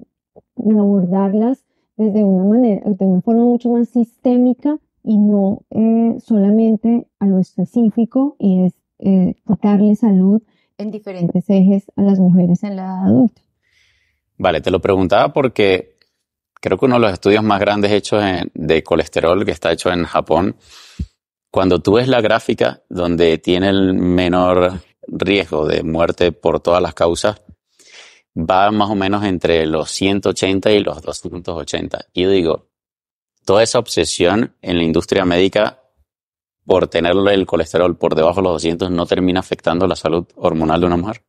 abordarlas desde una manera, de una forma mucho más sistémica y no eh, solamente a lo específico y es eh, darle salud en diferentes ejes a las mujeres en la edad adulta. Vale, te lo preguntaba porque creo que uno de los estudios más grandes hechos de colesterol que está hecho en Japón, cuando tú ves la gráfica donde tiene el menor riesgo de muerte por todas las causas, va más o menos entre los 180 y los 280. Y digo, toda esa obsesión en la industria médica por tener el colesterol por debajo de los 200 no termina afectando la salud hormonal de una mujer?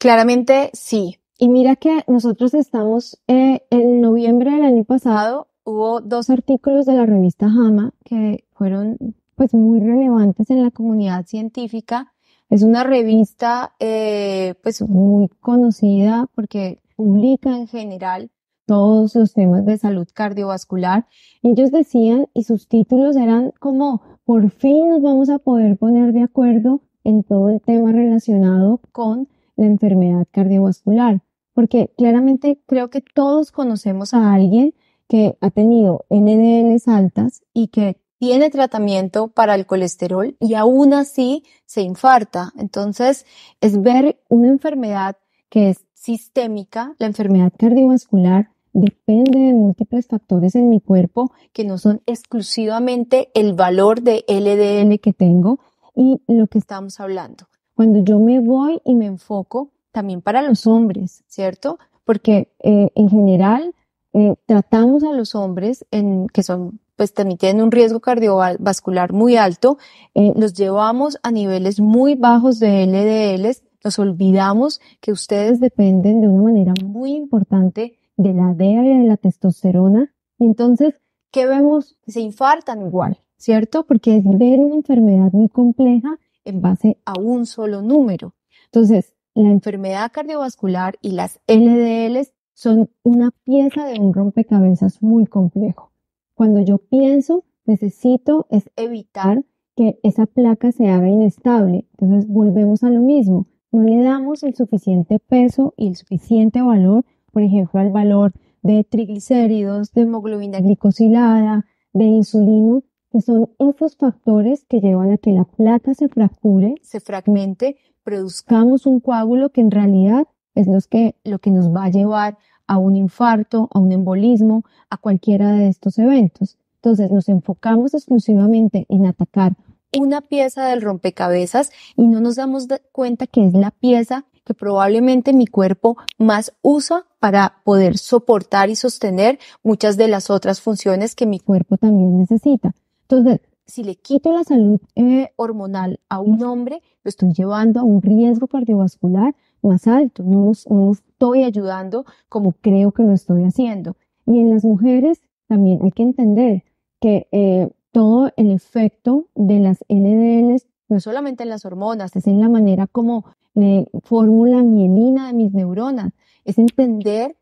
Claramente sí. Y mira que nosotros estamos, eh, en noviembre del año pasado hubo dos artículos de la revista JAMA que fueron pues muy relevantes en la comunidad científica. Es una revista eh, pues muy conocida porque publica en general todos los temas de salud cardiovascular. Ellos decían, y sus títulos eran como, por fin nos vamos a poder poner de acuerdo en todo el tema relacionado con la enfermedad cardiovascular porque claramente creo que todos conocemos a alguien que ha tenido NDLs altas y que tiene tratamiento para el colesterol y aún así se infarta. Entonces, es ver una enfermedad que es sistémica, la enfermedad cardiovascular depende de múltiples factores en mi cuerpo que no son exclusivamente el valor de LDL que tengo y lo que estamos hablando. Cuando yo me voy y me enfoco también para los hombres, ¿cierto? Porque eh, en general eh, tratamos a los hombres que son pues también tienen un riesgo cardiovascular muy alto, eh, los llevamos a niveles muy bajos de LDLs, nos olvidamos que ustedes dependen de una manera muy importante de la DEA y de la testosterona, entonces, ¿qué vemos? Se infartan igual, ¿cierto? Porque es ver una enfermedad muy compleja en base a un solo número. Entonces, la enfermedad cardiovascular y las LDLs son una pieza de un rompecabezas muy complejo. Cuando yo pienso, necesito es evitar que esa placa se haga inestable. Entonces volvemos a lo mismo. No le damos el suficiente peso y el suficiente valor, por ejemplo, al valor de triglicéridos, de hemoglobina glicosilada, de insulina, que son esos factores que llevan a que la plata se fracture, se fragmente, produzcamos un coágulo que en realidad es que, lo que nos va a llevar a un infarto, a un embolismo, a cualquiera de estos eventos. Entonces nos enfocamos exclusivamente en atacar una pieza del rompecabezas y no nos damos cuenta que es la pieza que probablemente mi cuerpo más usa para poder soportar y sostener muchas de las otras funciones que mi cuerpo también necesita. Entonces, si le quito la salud eh, hormonal a un hombre, lo estoy llevando a un riesgo cardiovascular más alto. No, estoy ayudando como creo que lo estoy haciendo. Y en las mujeres también hay que entender que eh, todo el efecto de las LDLs, no solamente en las hormonas, es en la manera como le formula mielina de mis neuronas, es entender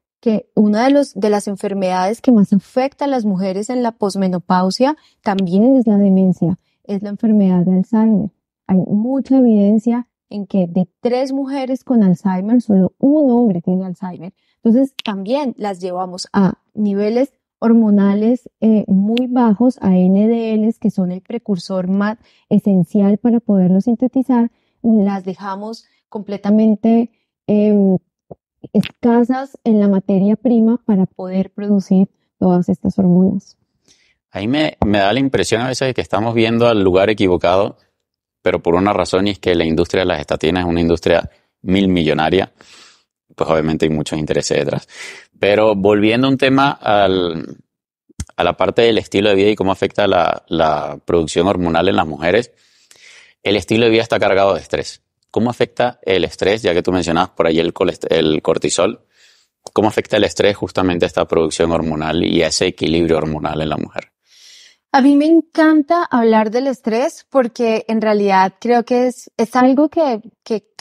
una de, los, de las enfermedades que más afecta a las mujeres en la posmenopausia también es la demencia, es la enfermedad de Alzheimer. Hay mucha evidencia en que de tres mujeres con Alzheimer, solo un hombre tiene Alzheimer. Entonces, también las llevamos a niveles hormonales eh, muy bajos, a NDLs, que son el precursor más esencial para poderlo sintetizar, las dejamos completamente eh, escasas en la materia prima para poder producir todas estas hormonas. Ahí me, me da la impresión a veces de que estamos viendo al lugar equivocado, pero por una razón y es que la industria de las estatinas es una industria mil millonaria, pues obviamente hay muchos intereses detrás. Pero volviendo a un tema al, a la parte del estilo de vida y cómo afecta la, la producción hormonal en las mujeres, el estilo de vida está cargado de estrés. ¿Cómo afecta el estrés, ya que tú mencionabas por ahí el, el cortisol? ¿Cómo afecta el estrés justamente a esta producción hormonal y a ese equilibrio hormonal en la mujer? A mí me encanta hablar del estrés porque en realidad creo que es, es algo que,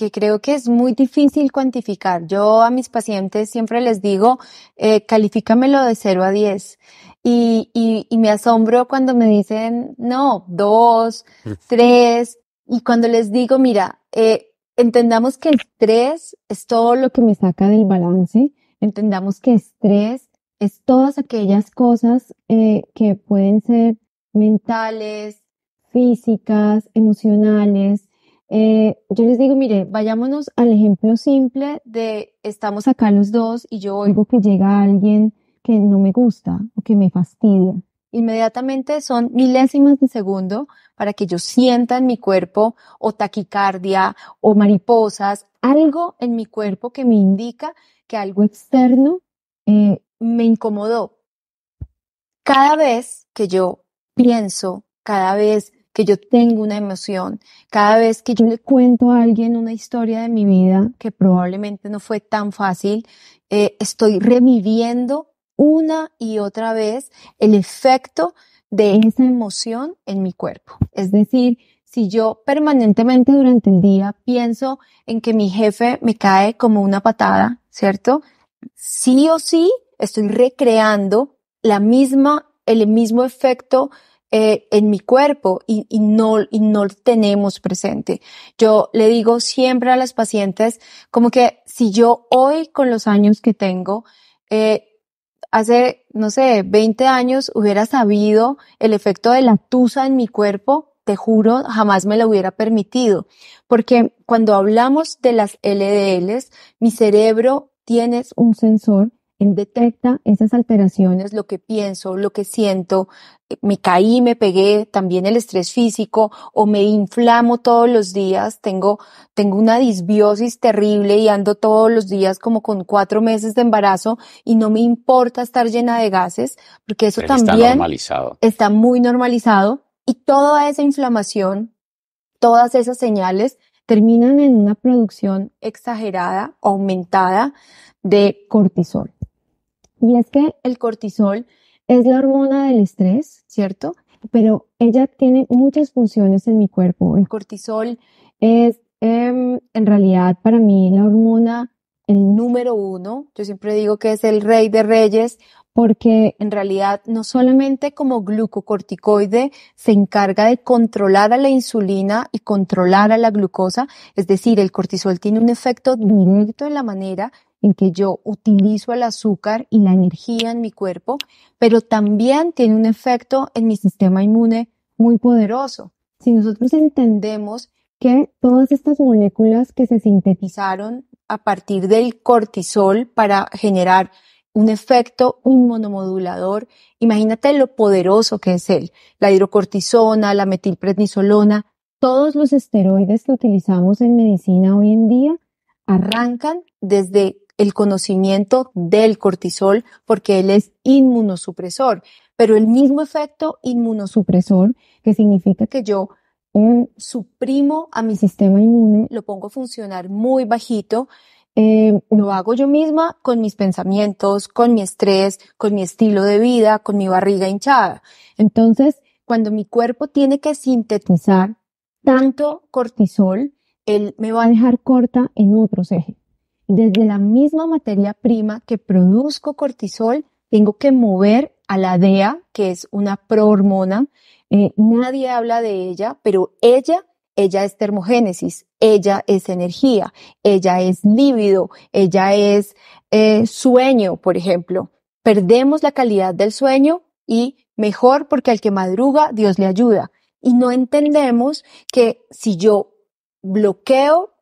creo que es muy difícil cuantificar. Yo a mis pacientes siempre les digo, eh, califícamelo de 0 a 10. Y, y, me asombro cuando me dicen, no, 2, 3, mm. Y cuando les digo, mira, eh, entendamos que el estrés es todo lo que me saca del balance, entendamos que estrés es todas aquellas cosas eh, que pueden ser mentales, físicas, emocionales. Eh, yo les digo, mire, vayámonos al ejemplo simple de estamos acá los dos y yo oigo que llega alguien que no me gusta o que me fastidia. Inmediatamente son milésimas de segundo para que yo sienta en mi cuerpo o taquicardia o mariposas, algo en mi cuerpo que me indica que algo externo eh, me incomodó. Cada vez que yo pienso, cada vez que yo tengo una emoción, cada vez que yo le cuento a alguien una historia de mi vida que probablemente no fue tan fácil, eh, estoy reviviendo una y otra vez el efecto de esa emoción en mi cuerpo. Es decir, si yo permanentemente durante el día pienso en que mi jefe me cae como una patada, ¿cierto? Sí o sí estoy recreando la misma, el mismo efecto eh, en mi cuerpo y, no, y no lo tenemos presente. Yo le digo siempre a las pacientes como que si yo hoy con los años que tengo, eh, hace, no sé, 20 años hubiera sabido el efecto de la tusa en mi cuerpo, te juro, jamás me lo hubiera permitido. Porque cuando hablamos de las LDLs, mi cerebro tiene un sensor detecta esas alteraciones, lo que pienso, lo que siento, eh, me caí, me pegué, también el estrés físico o me inflamo todos los días, tengo, tengo una disbiosis terrible y ando todos los días como con cuatro meses de embarazo y no me importa estar llena de gases, porque eso también está, normalizado. está muy normalizado y toda esa inflamación, todas esas señales terminan en una producción exagerada, aumentada de cortisol. Y es que el cortisol es la hormona del estrés, ¿cierto? Pero ella tiene muchas funciones en mi cuerpo. El cortisol es, em, en realidad, para mí la hormona el número uno. Yo siempre digo que es el rey de reyes porque en realidad no solamente como glucocorticoide se encarga de controlar a la insulina y controlar a la glucosa, es decir, el cortisol tiene un efecto directo en la manera en que yo utilizo el azúcar y la energía en mi cuerpo, pero también tiene un efecto en mi sistema inmune muy poderoso. Si nosotros entendemos que todas estas moléculas que se sintetizaron a partir del cortisol para generar un efecto inmunomodulador, imagínate lo poderoso que es él, la hidrocortisona, la metilprednisolona, todos los esteroides que utilizamos en medicina hoy en día arrancan desde el conocimiento del cortisol porque él es inmunosupresor, pero el mismo efecto inmunosupresor, que significa que yo mm, suprimo a mi sistema inmune, lo pongo a funcionar muy bajito, eh, lo hago yo misma con mis pensamientos, con mi estrés, con mi estilo de vida, con mi barriga hinchada. Entonces, cuando mi cuerpo tiene que sintetizar tanto cortisol, él me va a dejar corta en otros ejes desde la misma materia prima que produzco cortisol, tengo que mover a la DEA, que es una prohormona. Eh, nadie habla de ella, pero ella, ella es termogénesis, ella es energía, ella es lívido, ella es eh, sueño, por ejemplo. Perdemos la calidad del sueño y mejor porque al que madruga Dios le ayuda. Y no entendemos que si yo bloqueo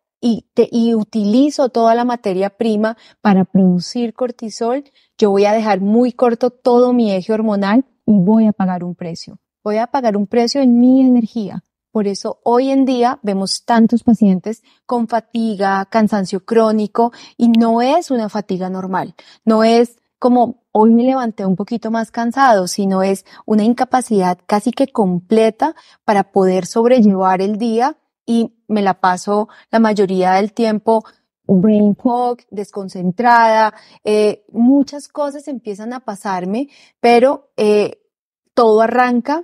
y, utilizo toda la materia prima para producir cortisol, yo voy a dejar muy corto todo mi eje hormonal y voy a pagar un precio. Voy a pagar un precio en mi energía, por eso hoy en día vemos tantos pacientes con fatiga, cansancio crónico y no es una fatiga normal, no es como hoy me levanté un poquito más cansado, sino es una incapacidad casi que completa para poder sobrellevar el día y me la paso la mayoría del tiempo brain fog, desconcentrada, eh, muchas cosas empiezan a pasarme, pero eh, todo arranca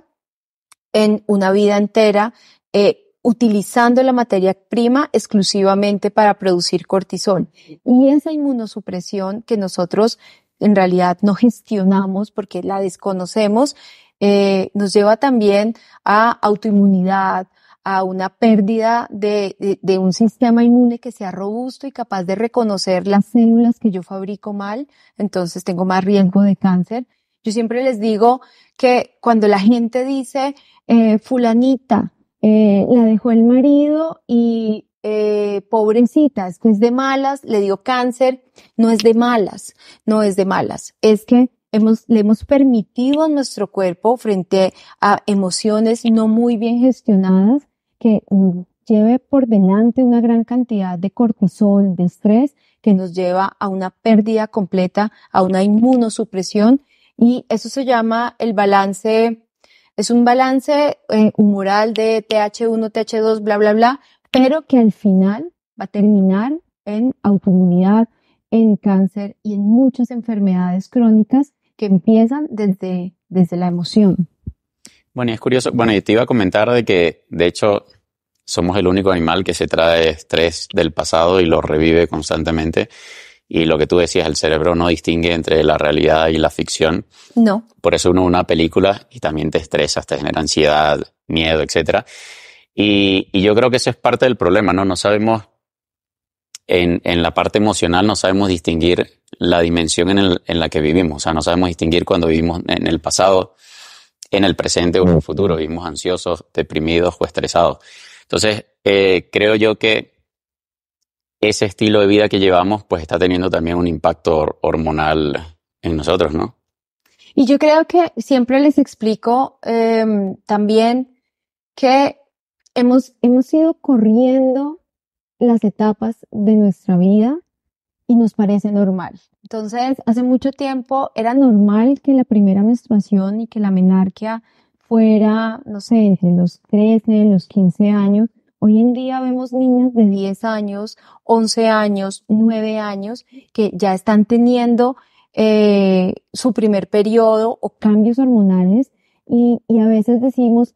en una vida entera eh, utilizando la materia prima exclusivamente para producir cortisol. Y esa inmunosupresión que nosotros en realidad no gestionamos porque la desconocemos, nos lleva también a autoinmunidad, a una pérdida de, de, un sistema inmune que sea robusto y capaz de reconocer las células que yo fabrico mal, entonces tengo más riesgo de cáncer. Yo siempre les digo que cuando la gente dice, eh, fulanita, eh, la dejó el marido y eh, pobrecita, es es de malas, le dio cáncer, no es de malas, no es de malas, es que hemos, le hemos permitido a nuestro cuerpo frente a emociones no muy bien gestionadas que mm, lleve por delante una gran cantidad de cortisol, de estrés, que nos lleva a una pérdida completa, a una inmunosupresión, y eso se llama el balance, es un balance eh, humoral de TH1, TH2, bla, bla, bla, pero que al final va a terminar en autoinmunidad, en cáncer y en muchas enfermedades crónicas que empiezan desde, desde la emoción. Bueno, y es curioso, bueno, y te iba a comentar de que, de hecho, somos el único animal que se trae estrés del pasado y lo revive constantemente. Y lo que tú decías, el cerebro no distingue entre la realidad y la ficción. No. Por eso uno una película y también te estresa, te genera ansiedad, miedo, etc. Y, y yo creo que eso es parte del problema, ¿no? No sabemos, en, en la parte emocional, no sabemos distinguir la dimensión en, en, la que vivimos. O sea, no sabemos distinguir cuando vivimos en el pasado, en el presente o en el mm. futuro. Vivimos ansiosos, deprimidos o estresados. Entonces, eh, creo yo que ese estilo de vida que llevamos, pues está teniendo también un impacto hormonal en nosotros, ¿no? Y yo creo que siempre les explico em, también que hemos, hemos ido corriendo las etapas de nuestra vida y nos parece normal. Entonces, hace mucho tiempo era normal que la primera menstruación y que la menarquia fuera, no sé, entre los 13, los 15 años. Hoy en día vemos niños de 10 años, 11 años, 9 años que ya están teniendo eh, su primer periodo o cambios hormonales y, y a veces decimos,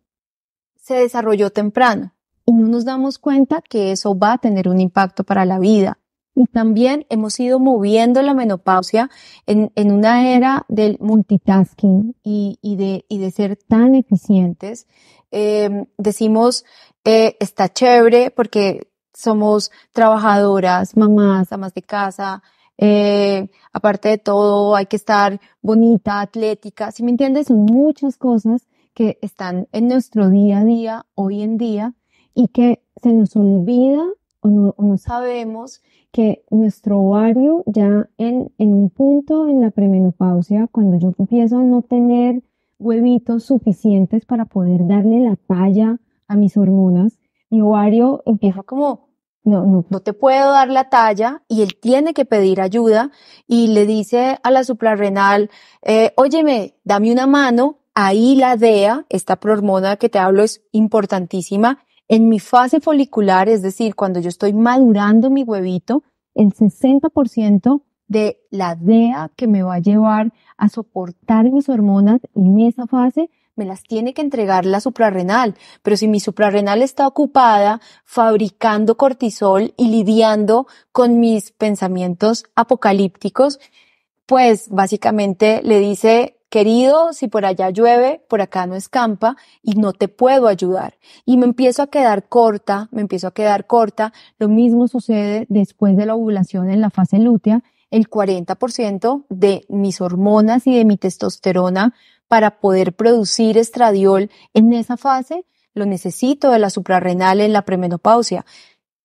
se desarrolló temprano y no nos damos cuenta que eso va a tener un impacto para la vida y también hemos ido moviendo la menopausia en, en una era del multitasking y, y, de, y de ser tan eficientes. Em, decimos, eh, está chévere porque somos trabajadoras, mamás, amas de casa, eh, aparte de todo, hay que estar bonita, atlética, si me entiendes, son muchas cosas que están en nuestro día a día, hoy en día, y que se nos olvida o no, sabemos que nuestro ovario ya en, un punto en la premenopausia, cuando yo empiezo a no tener huevitos suficientes para poder darle la talla a mis hormonas, mi ovario empieza como, no, no, no te puedo dar la talla y él tiene que pedir ayuda y le dice a la suprarrenal, eh, óyeme, dame una mano, ahí la DEA, esta prohormona que te hablo es importantísima en mi fase folicular, es decir, cuando yo estoy madurando mi huevito, el 60% de la DEA que me va a llevar a soportar mis hormonas en esa fase me las tiene que entregar la suprarrenal. Pero si mi suprarrenal está ocupada fabricando cortisol y lidiando con mis pensamientos apocalípticos, pues básicamente le dice, querido, si por allá llueve, por acá no escampa y no te puedo ayudar. Y me empiezo a quedar corta, me empiezo a quedar corta. Lo mismo sucede después de la ovulación en la fase lútea. El 40% de mis hormonas y de mi testosterona para poder producir estradiol en esa fase lo necesito de la suprarrenal en la premenopausia.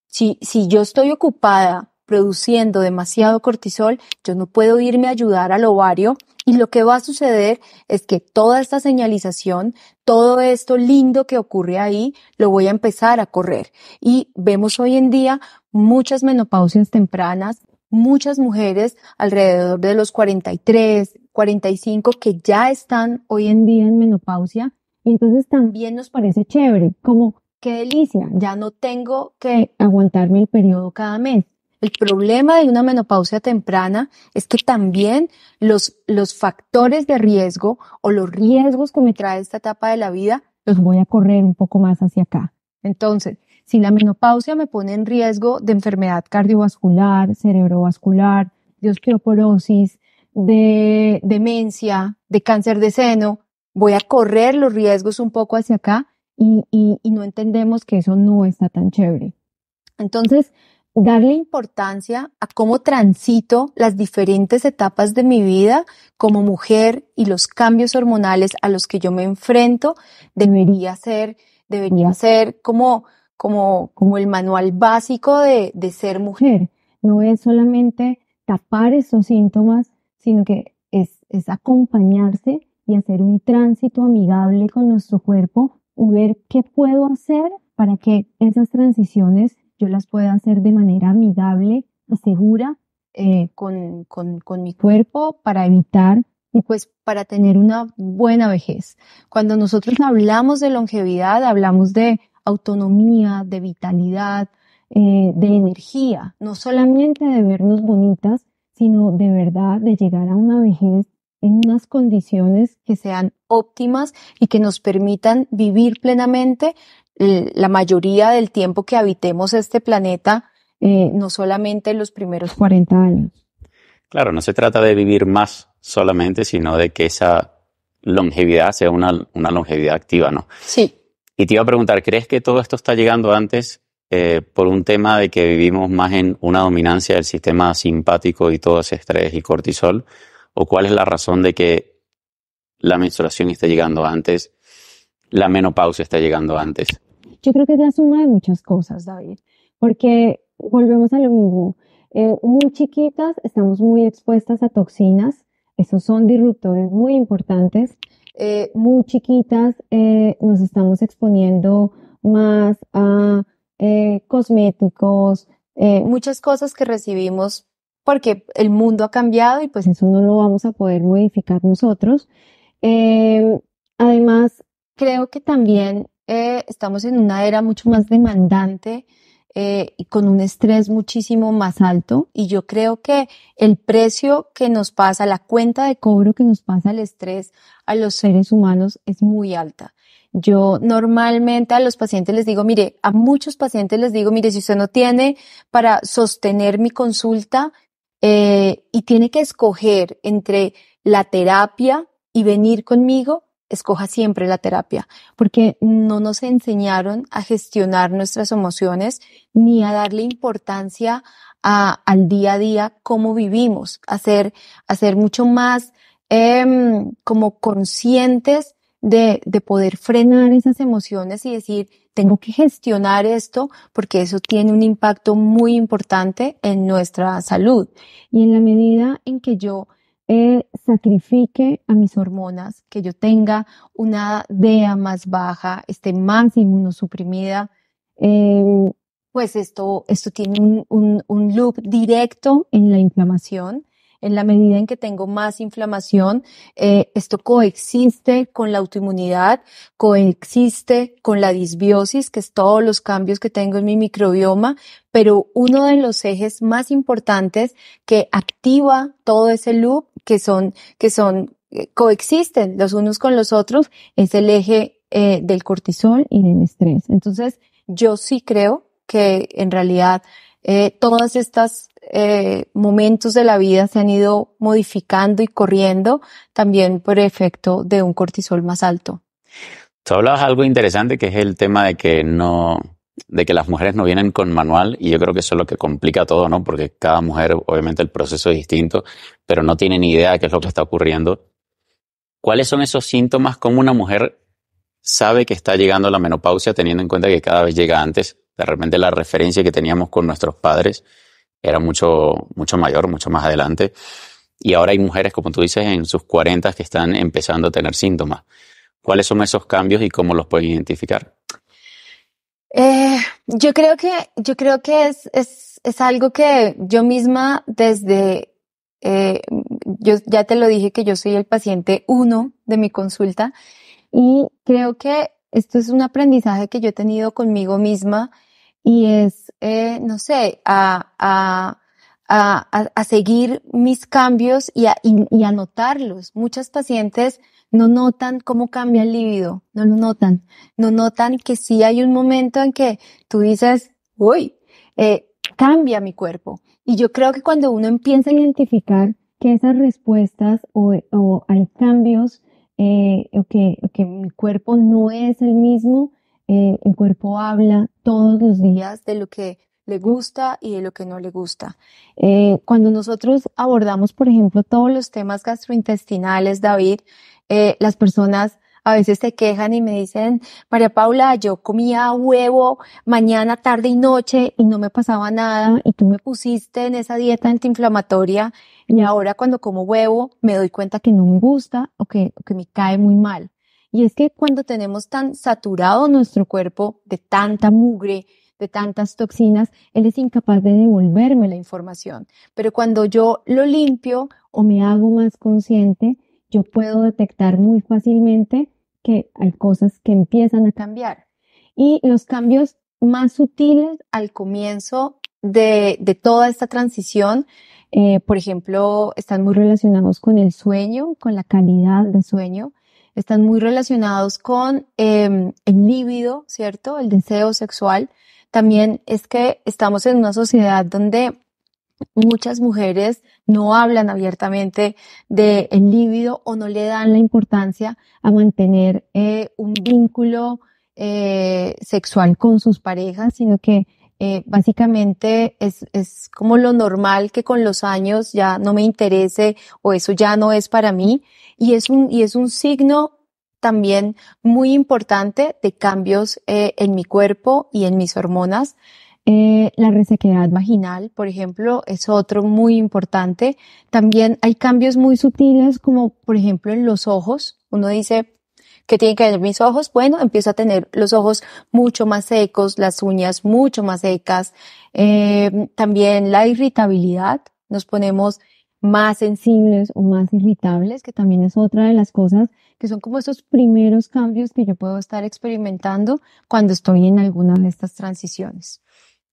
Si, si yo estoy ocupada produciendo demasiado cortisol, yo no puedo irme a ayudar al ovario y lo que va a suceder es que toda esta señalización, todo esto lindo que ocurre ahí, lo voy a empezar a correr. Y vemos hoy en día muchas menopausias tempranas, muchas mujeres alrededor de los 43, 45 que ya están hoy en día en menopausia. Y entonces también nos parece chévere, como qué delicia, ya no tengo que aguantarme el periodo cada mes. El problema de una menopausia temprana es que también los, los factores de riesgo o los riesgos que me trae esta etapa de la vida los voy a correr un poco más hacia acá. Entonces, si la menopausia me pone en riesgo de enfermedad cardiovascular, cerebrovascular, de osteoporosis, de demencia, de cáncer de seno, voy a correr los riesgos un poco hacia acá y no entendemos que eso no está tan chévere. Entonces, darle importancia a cómo transito las diferentes etapas de mi vida como mujer y los cambios hormonales a los que yo me enfrento debería ser, debería ser como, como, como el manual básico de, ser mujer. No es solamente tapar esos síntomas, sino que es, es acompañarse y hacer un tránsito amigable con nuestro cuerpo o ver qué puedo hacer para que esas transiciones yo las pueda hacer de manera amigable segura eh, con, mi cuerpo para evitar y pues para tener una buena vejez. Cuando nosotros hablamos de longevidad, hablamos de autonomía, de vitalidad, eh, de energía, no solamente de vernos bonitas, sino de verdad de llegar a una vejez en unas condiciones que sean óptimas y que nos permitan vivir plenamente eh, la mayoría del tiempo que habitemos este planeta, eh, no solamente los primeros 40 años. Claro, no se trata de vivir más solamente, sino de que esa longevidad sea una, longevidad activa, ¿no? Sí. Y te iba a preguntar, ¿crees que todo esto está llegando antes eh, por un tema de que vivimos más en una dominancia del sistema simpático y todo ese estrés y cortisol? ¿O cuál es la razón de que la menstruación está llegando antes, la menopausia está llegando antes? Yo creo que es la suma de muchas cosas, David, porque volvemos a lo mismo. Eh, muy chiquitas, estamos muy expuestas a toxinas, esos son disruptores muy importantes. Eh, muy chiquitas, eh, nos estamos exponiendo más a cosméticos, muchas cosas que recibimos porque el mundo ha cambiado y pues eso no lo vamos a poder modificar nosotros. además, creo que también eh, estamos en una era mucho más demandante eh, y con un estrés muchísimo más alto. Y yo creo que el precio que nos pasa, la cuenta de cobro que nos pasa el estrés a los seres humanos es muy alta. Yo normalmente a los pacientes les digo, mire, a muchos pacientes les digo, mire, si usted no tiene para sostener mi consulta eh, y tiene que escoger entre la terapia y venir conmigo, escoja siempre la terapia, porque no nos enseñaron a gestionar nuestras emociones ni a darle importancia al día a día, cómo vivimos, a ser, mucho más em, como conscientes de, de poder frenar esas emociones y decir, tengo que gestionar esto porque eso tiene un impacto muy importante en nuestra salud. Y en la medida en que yo eh, sacrifique a mis hormonas, que yo tenga una DEA más baja, esté más inmunosuprimida. Eh, pues esto, esto tiene un, un, loop directo en la inflamación. En la medida en que tengo más inflamación, eh, esto coexiste con la autoinmunidad, coexiste con la disbiosis, que es todos los cambios que tengo en mi microbioma, pero uno de los ejes más importantes que activa todo ese loop que son, que son, eh, coexisten los unos con los otros, es el eje eh, del cortisol y del estrés. Entonces, yo sí creo que en realidad eh, todos estos momentos de la vida se han ido modificando y corriendo también por efecto de un cortisol más alto. Tú hablabas algo interesante que es el tema de que no, de que las mujeres no vienen con manual y yo creo que eso es lo que complica todo, ¿no? Porque cada mujer, obviamente el proceso es distinto, pero no tiene ni idea de qué es lo que está ocurriendo. ¿Cuáles son esos síntomas? ¿Cómo una mujer sabe que está llegando la menopausia teniendo en cuenta que cada vez llega antes? De repente la referencia que teníamos con nuestros padres era mucho, mucho mayor, mucho más adelante. Y ahora hay mujeres, como tú dices, en sus 40 que están empezando a tener síntomas. ¿Cuáles son esos cambios y cómo los pueden identificar? Eh, yo creo que, yo creo que es, es, es algo que yo misma desde, eh, yo ya te lo dije que yo soy el paciente uno de mi consulta y creo que esto es un aprendizaje que yo he tenido conmigo misma y es, eh, no sé, a, a, a, a, seguir mis cambios y a, y a notarlos. Muchas pacientes no notan cómo cambia el líbido, no lo notan, no notan que sí hay un momento en que tú dices, uy, eh, cambia mi cuerpo. Y yo creo que cuando uno empieza a identificar que esas respuestas o, hay cambios eh, o, que, mi cuerpo no es el mismo, eh, el cuerpo habla todos los días de lo que le gusta y de lo que no le gusta. cuando nosotros abordamos, por ejemplo, todos los temas gastrointestinales, David, eh, las personas a veces se quejan y me dicen, María Paula, yo comía huevo mañana, tarde y noche y no me pasaba nada y tú me pusiste en esa dieta antiinflamatoria y mm. ahora cuando como huevo me doy cuenta que no me gusta o que me cae muy mal. Y es que cuando tenemos tan saturado nuestro cuerpo de tanta mugre, de tantas toxinas, él es incapaz de devolverme la información. Pero cuando yo lo limpio o me hago más consciente, yo puedo detectar muy fácilmente que hay cosas que empiezan a cambiar. Y los cambios más sutiles al comienzo de, toda esta transición, eh, por ejemplo, están muy relacionados con el sueño, con la calidad de sueño, están muy relacionados con em, el líbido, ¿cierto? El deseo sexual. También es que estamos en una sociedad donde muchas mujeres no hablan abiertamente del líbido o no le dan la importancia a mantener eh, un vínculo eh, sexual con sus parejas, sino que eh, básicamente es, como lo normal que con los años ya no me interese o eso ya no es para mí y es un, y es un signo también muy importante de cambios en mi cuerpo y en mis hormonas. Eh, la resequedad vaginal, por ejemplo, es otro muy importante. También hay cambios muy sutiles, como por ejemplo en los ojos. Uno dice, ¿qué tienen que ver mis ojos? Bueno, empiezo a tener los ojos mucho más secos, las uñas mucho más secas. Em, también la irritabilidad, nos ponemos más sensibles o más irritables, que también es otra de las cosas que son como esos primeros cambios que yo puedo estar experimentando cuando estoy en alguna de estas transiciones.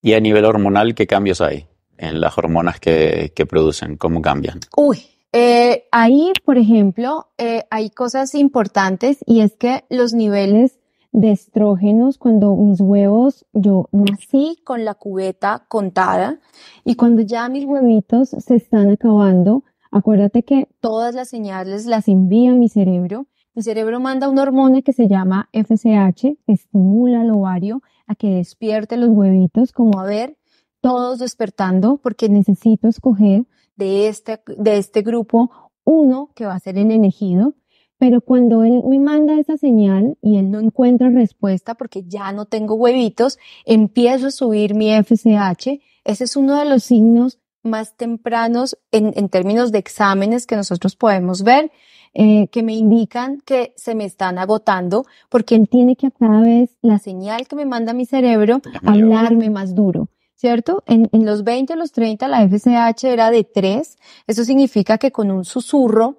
Y a nivel hormonal, ¿qué cambios hay en las hormonas que, producen? ¿Cómo cambian? Uy, eh, ahí, por ejemplo, eh, hay cosas importantes y es que los niveles de estrógenos, cuando mis huevos, yo nací con la cubeta contada y cuando ya mis huevitos se están acabando, acuérdate que todas las señales las envía mi cerebro. Mi cerebro manda una hormona que se llama FSH, que estimula el ovario a que despierte los huevitos, como a ver, todos despertando, porque necesito escoger de este, de este grupo uno que va a ser el elegido. Pero cuando él me manda esa señal y él no encuentra respuesta porque ya no tengo huevitos, empiezo a subir mi FSH. Ese es uno de los signos más tempranos en términos de exámenes que nosotros podemos ver. Eh, que me indican que se me están agotando, porque tiene que a cada vez la señal que me manda mi cerebro, hablarme más duro. ¿Cierto? En, los 20, los 30, la FSH era de 3. Eso significa que con un susurro,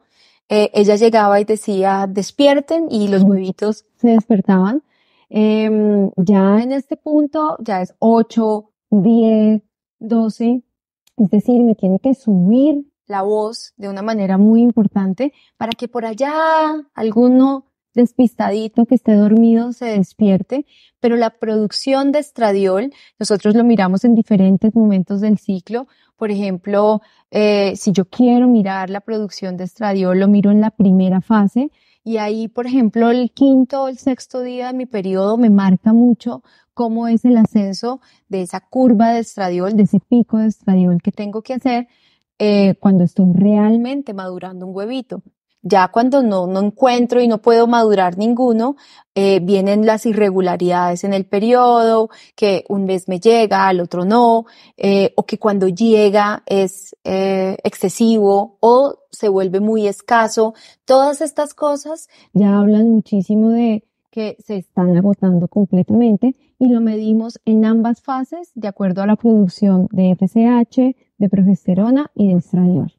eh, ella llegaba y decía, despierten, y los huevitos se despertaban. Em, ya en este punto, ya es 8, 10, 12, es decir, me tiene que subir la voz de una manera muy importante para que por allá alguno despistadito que esté dormido se despierte, pero la producción de estradiol, nosotros lo miramos en diferentes momentos del ciclo. Por ejemplo, eh, si yo quiero mirar la producción de estradiol, lo miro en la primera fase y ahí, por ejemplo, el quinto o el sexto día de mi periodo me marca mucho cómo es el ascenso de esa curva de estradiol, de ese pico de estradiol que tengo que hacer eh, cuando estoy realmente madurando un huevito. Ya cuando no, no encuentro y no puedo madurar ninguno, eh, vienen las irregularidades en el periodo, que un mes me llega, al otro no, eh, o que cuando llega es excesivo o se vuelve muy escaso. Todas estas cosas ya hablan muchísimo de que se están agotando completamente y lo medimos en ambas fases de acuerdo a la producción de FSH, de progesterona y de estradiol.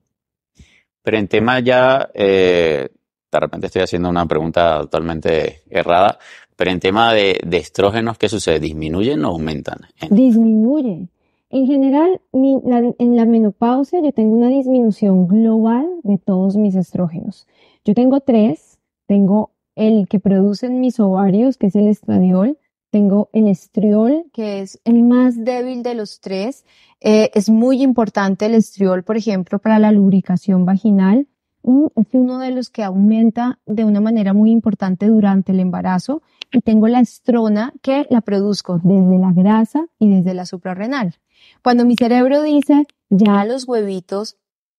Pero en tema ya, eh, de repente estoy haciendo una pregunta totalmente errada, pero en tema de, estrógenos, ¿qué sucede? ¿Disminuyen o aumentan? Disminuye. En general, en la menopausia yo tengo una disminución global de todos mis estrógenos. Yo tengo tres, tengo el que producen mis ovarios, que es el estradiol, tengo el estriol, que es el más débil de los tres. Eh, es muy importante el estriol, por ejemplo, para la lubricación vaginal. Y es uno de los que aumenta de una manera muy importante durante el embarazo. Y tengo la estrona, que la produzco desde la grasa y desde la suprarrenal. Cuando mi cerebro dice, ya los huevitos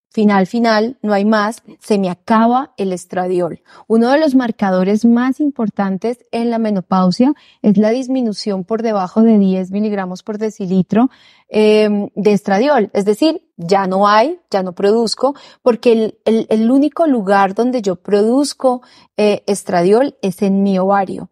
final, final, no hay más, se me acaba el estradiol. Uno de los marcadores más importantes en la menopausia es la disminución por debajo de 10 miligramos por decilitro em, de estradiol. Es decir, ya no hay, ya no produzco, porque el, único lugar donde yo produzco eh, estradiol es en mi ovario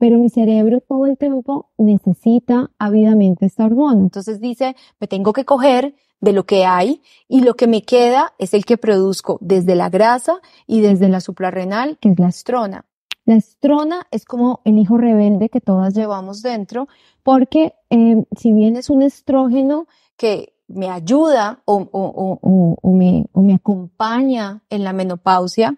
pero mi cerebro todo el tiempo necesita ávidamente esta hormona. Entonces dice, me tengo que coger de lo que hay y lo que me queda es el que produzco desde la grasa y desde la suprarrenal, que es la estrona. La estrona es como el hijo rebelde que todas llevamos dentro, porque em, si bien es un estrógeno que me ayuda o, me acompaña en la menopausia,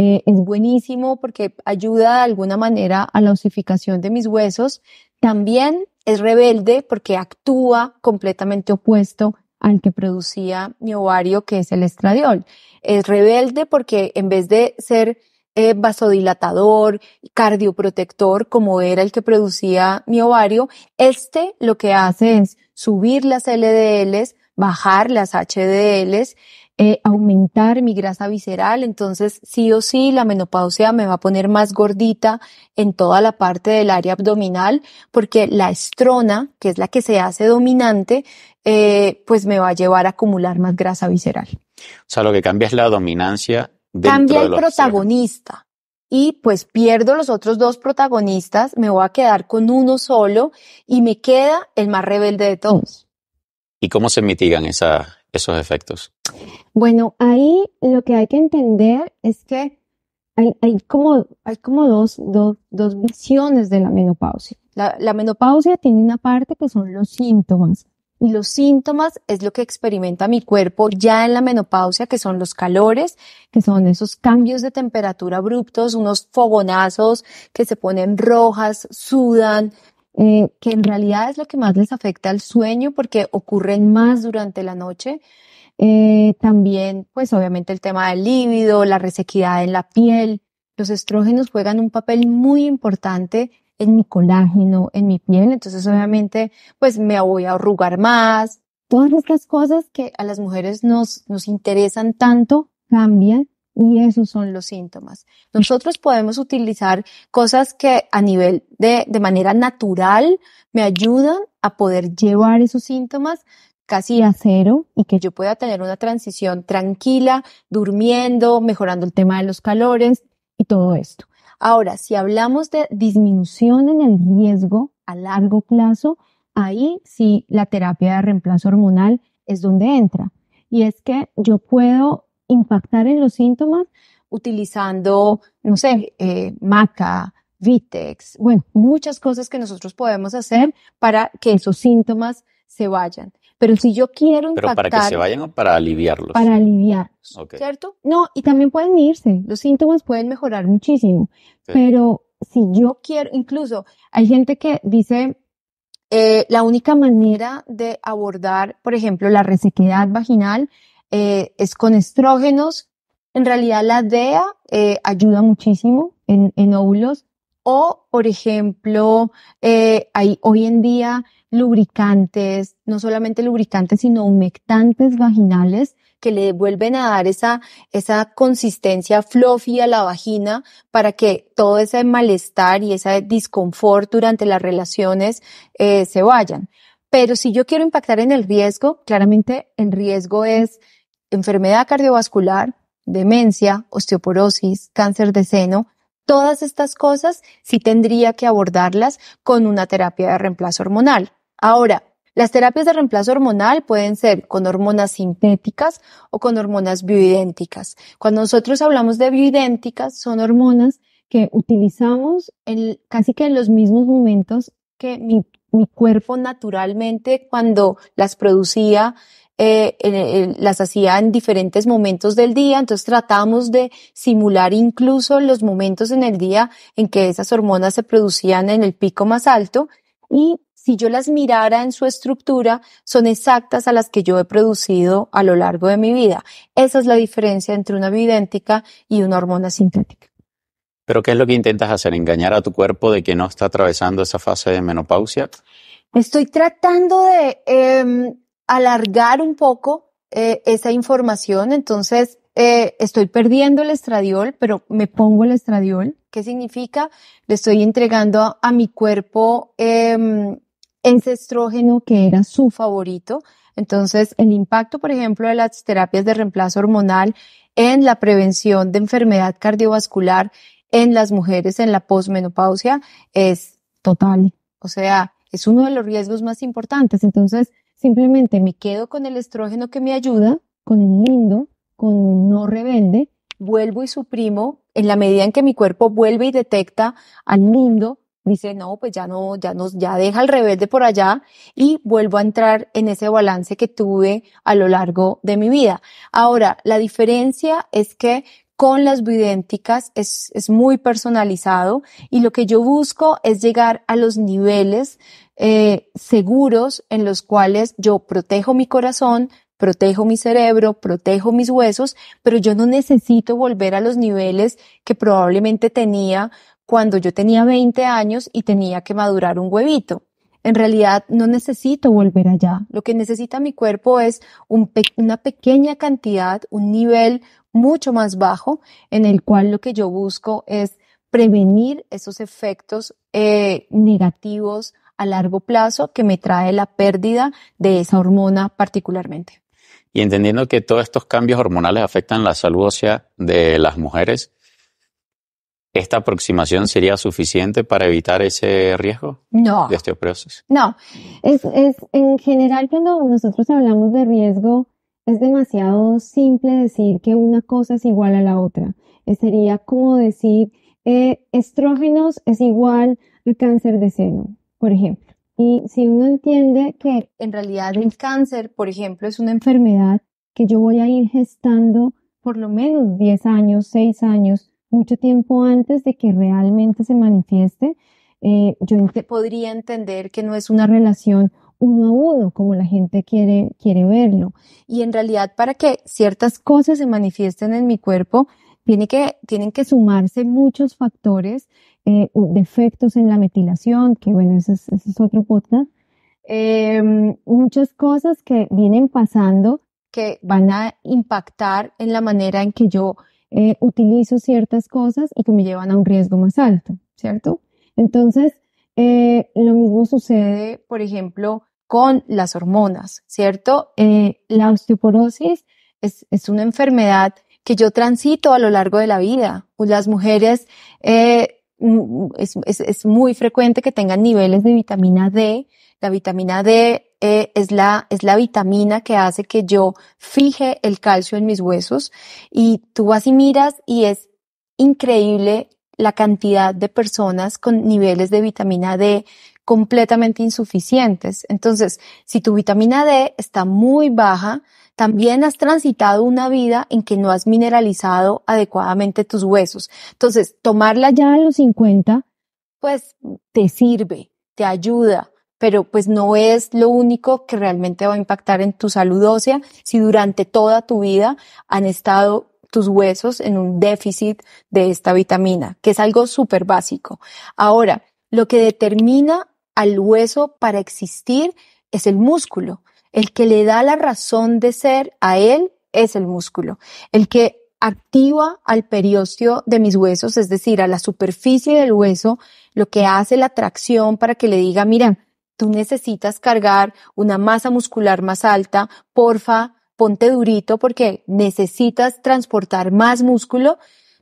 eh, es buenísimo porque ayuda de alguna manera a la osificación de mis huesos. También es rebelde porque actúa completamente opuesto al que producía mi ovario, que es el estradiol. Es rebelde porque en vez de ser eh, vasodilatador, cardioprotector, como era el que producía mi ovario, este lo que hace es subir las LDLs, bajar las HDLs eh, aumentar mi grasa visceral, entonces sí o sí la menopausia me va a poner más gordita en toda la parte del área abdominal, porque la estrona, que es la que se hace dominante, eh, pues me va a llevar a acumular más grasa visceral. O sea, lo que cambia es la dominancia. Cambia el protagonista y pues pierdo los otros dos protagonistas, me voy a quedar con uno solo y me queda el más rebelde de todos. ¿Y cómo se mitigan esa, esos efectos? Bueno, ahí lo que hay que entender es que hay, como, hay como dos, dos, visiones de la menopausia. La, la menopausia tiene una parte que son los síntomas. Y los síntomas es lo que experimenta mi cuerpo ya en la menopausia, que son los calores, que son esos cambios de temperatura abruptos, unos fogonazos que se ponen rojas, sudan, eh, que en realidad es lo que más les afecta al sueño porque ocurren más durante la noche. Eh, también, pues obviamente el tema del líbido, la resequidad en la piel. Los estrógenos juegan un papel muy importante en mi colágeno, en mi piel. Entonces, obviamente, pues me voy a arrugar más. Todas estas cosas que a las mujeres nos, nos interesan tanto cambian y esos son los síntomas. Nosotros podemos utilizar cosas que a nivel de, de manera natural me ayudan a poder llevar esos síntomas casi a cero y que yo pueda tener una transición tranquila, durmiendo, mejorando el tema de los calores y todo esto. Ahora, si hablamos de disminución en el riesgo a largo plazo, ahí sí la terapia de reemplazo hormonal es donde entra. Y es que yo puedo impactar en los síntomas utilizando, no sé, eh, maca, vitex, bueno, muchas cosas que nosotros podemos hacer para que esos síntomas se vayan. Pero si yo quiero impactar... ¿Pero para que se vayan o para aliviarlos? Para aliviarlos, ¿cierto? No, y también pueden irse, los síntomas pueden mejorar muchísimo, pero si yo quiero, incluso hay gente que dice, eh, la única manera de abordar, por ejemplo, la resequedad vaginal eh, es con estrógenos. En realidad la DEA eh, ayuda muchísimo en, óvulos. O, por ejemplo, eh, hay hoy en día lubricantes, no solamente lubricantes, sino humectantes vaginales que le vuelven a dar esa, esa consistencia fluffy a la vagina para que todo ese malestar y ese disconfort durante las relaciones se vayan. Pero si yo quiero impactar en el riesgo, claramente el riesgo es enfermedad cardiovascular, demencia, osteoporosis, cáncer de seno, todas estas cosas sí tendría que abordarlas con una terapia de reemplazo hormonal. Ahora, las terapias de reemplazo hormonal pueden ser con hormonas sintéticas o con hormonas bioidénticas. Cuando nosotros hablamos de bioidénticas, son hormonas que utilizamos en, casi que en los mismos momentos que mi, mi cuerpo naturalmente cuando las producía eh, las hacía en diferentes momentos del día, entonces tratamos de simular incluso los momentos en el día en que esas hormonas se producían en el pico más alto y si yo las mirara en su estructura, son exactas a las que yo he producido a lo largo de mi vida. Esa es la diferencia entre una bioidéntica y una hormona sintética. ¿Pero qué es lo que intentas hacer? ¿Engañar a tu cuerpo de que no está atravesando esa fase de menopausia? Estoy tratando de em, alargar un poco eh, esa información. Entonces, eh, estoy perdiendo el estradiol, pero me pongo el estradiol. ¿Qué significa? Le estoy entregando a, mi cuerpo eh, ese estrógeno que era su favorito. Entonces, el impacto, por ejemplo, de las terapias de reemplazo hormonal en la prevención de enfermedad cardiovascular en las mujeres en la posmenopausia es total. O sea, es uno de los riesgos más importantes. Entonces, Simplemente me quedo con el estrógeno que me ayuda, con el lindo, con un no rebelde, vuelvo y suprimo en la medida en que mi cuerpo vuelve y detecta al lindo, dice, no, pues ya no, ya nos, ya deja el rebelde por allá y vuelvo a entrar en ese balance que tuve a lo largo de mi vida. Ahora, la diferencia es que con las bioidénticas es, es muy personalizado y lo que yo busco es llegar a los niveles eh, seguros en los cuales yo protejo mi corazón, protejo mi cerebro, protejo mis huesos, pero yo no necesito volver a los niveles que probablemente tenía cuando yo tenía 20 años y tenía que madurar un huevito. En realidad no necesito volver allá. Lo que necesita mi cuerpo es una pequeña cantidad, un nivel mucho más bajo, en el cual lo que yo busco es prevenir esos efectos eh, negativos a largo plazo que me trae la pérdida de esa hormona particularmente. Y entendiendo que todos estos cambios hormonales afectan la salud ósea de las mujeres, ¿esta aproximación sería suficiente para evitar ese riesgo no. de osteoporosis? No, es, es, en general cuando nosotros hablamos de riesgo, es demasiado simple decir que una cosa es igual a la otra. Eh, sería como decir eh, estrógenos es igual al cáncer de seno, por ejemplo. Y si uno entiende que en realidad el cáncer, por ejemplo, es una enfermedad que yo voy a ir gestando por lo menos 10 años, 6 años, mucho tiempo antes de que realmente se manifieste, eh, yo podría entender que no es una relación uno a uno, como la gente quiere, quiere verlo. Y en realidad, para que ciertas cosas se manifiesten en mi cuerpo, tiene que, tienen que sumarse muchos factores, eh, defectos en la metilación, que bueno, ese es, otro podcast, em, muchas cosas que vienen pasando que van a impactar en la manera en que yo eh, utilizo ciertas cosas y que me llevan a un riesgo más alto, ¿cierto? Entonces, eh, lo mismo sucede, por ejemplo, con las hormonas, ¿cierto? Eh, la osteoporosis es, una enfermedad que yo transito a lo largo de la vida. Pues las mujeres eh, mm, mm, es, muy frecuente que tengan niveles de vitamina D. La vitamina D eh, es, la, es la vitamina que hace que yo fije el calcio en mis huesos y tú vas y miras y es increíble la cantidad de personas con niveles de vitamina D completamente insuficientes. Entonces, si tu vitamina D está muy baja, también has transitado una vida en que no has mineralizado adecuadamente tus huesos. Entonces, tomarla ya a los 50, pues te sirve, te ayuda, pero pues no es lo único que realmente va a impactar en tu salud ósea si durante toda tu vida han estado tus huesos en un déficit de esta vitamina, que es algo súper básico. Ahora, lo que determina al hueso para existir es el músculo. El que le da la razón de ser a él es el músculo. El que activa al periósteo de mis huesos, es decir, a la superficie del hueso, lo que hace la tracción para que le diga, mira, tú necesitas cargar una masa muscular más alta, porfa, ponte durito porque necesitas transportar más músculo,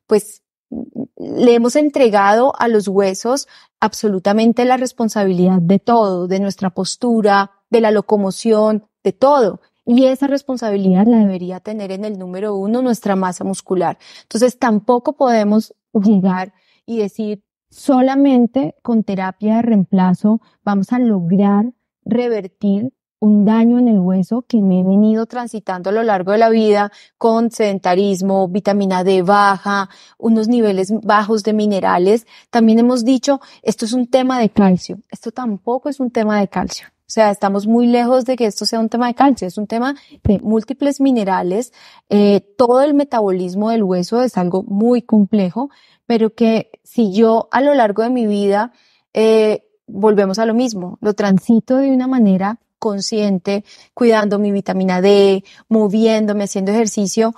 pues le hemos entregado a los huesos absolutamente la responsabilidad de todo, de nuestra postura, de la locomoción, de todo. Y esa responsabilidad la debería tener en el número uno nuestra masa muscular. Entonces tampoco podemos jugar y decir solamente con terapia de reemplazo vamos a lograr revertir un daño en el hueso que me he venido transitando a lo largo de la vida con sedentarismo, vitamina D baja, unos niveles bajos de minerales. También hemos dicho, esto es un tema de calcio. Esto tampoco es un tema de calcio. O sea, estamos muy lejos de que esto sea un tema de calcio, es un tema de múltiples minerales. Eh, todo el metabolismo del hueso es algo muy complejo, pero que si yo a lo largo de mi vida, eh, volvemos a lo mismo, lo transito de una manera consciente, cuidando mi vitamina D, moviéndome, haciendo ejercicio,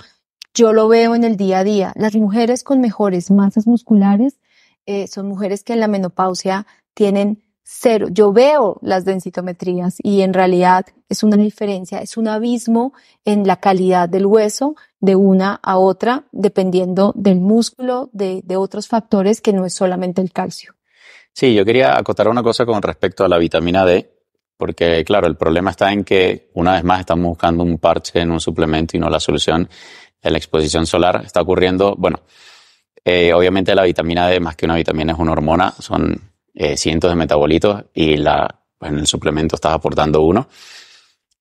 yo lo veo en el día a día. Las mujeres con mejores masas musculares eh, son mujeres que en la menopausia tienen cero. Yo veo las densitometrías y en realidad es una diferencia, es un abismo en la calidad del hueso de una a otra, dependiendo del músculo, de, de otros factores que no es solamente el calcio. Sí, yo quería acotar una cosa con respecto a la vitamina D, porque, claro, el problema está en que, una vez más, estamos buscando un parche en un suplemento y no la solución. En la exposición solar está ocurriendo, bueno, eh, obviamente la vitamina D, más que una vitamina, es una hormona, son eh, cientos de metabolitos y la, pues, en el suplemento estás aportando uno.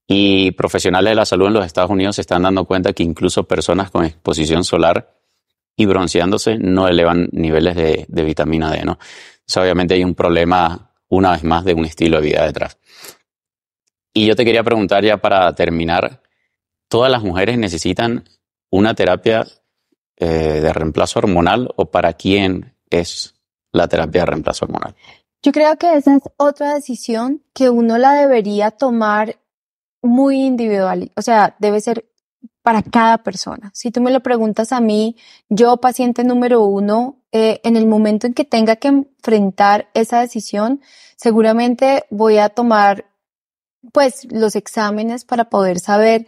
Y profesionales de la salud en los Estados Unidos se están dando cuenta que incluso personas con exposición solar y bronceándose no elevan niveles de, vitamina D, ¿no? obviamente hay un problema una vez más de un estilo de vida detrás. Y yo te quería preguntar ya para terminar, ¿todas las mujeres necesitan una terapia eh, de reemplazo hormonal o para quién es la terapia de reemplazo hormonal? Yo creo que esa es otra decisión que uno la debería tomar muy individual, o sea, debe ser para cada persona. Si tú me lo preguntas a mí, yo paciente número uno, eh, en el momento en que tenga que enfrentar esa decisión, seguramente voy a tomar pues los exámenes para poder saber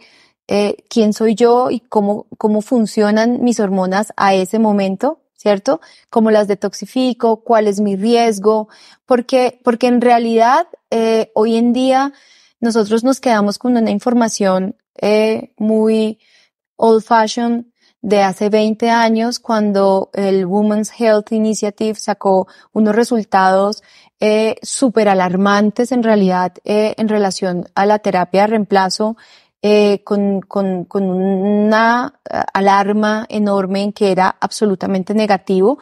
eh, quién soy yo y cómo, cómo funcionan mis hormonas a ese momento, ¿cierto? Cómo las detoxifico, cuál es mi riesgo, porque, porque en realidad eh, hoy en día nosotros nos quedamos con una información eh, muy old fashioned de hace 20 años cuando el Women's Health Initiative sacó unos resultados eh, súper alarmantes en realidad eh, en relación a la terapia de reemplazo eh, con, con, con, una alarma enorme en que era absolutamente negativo.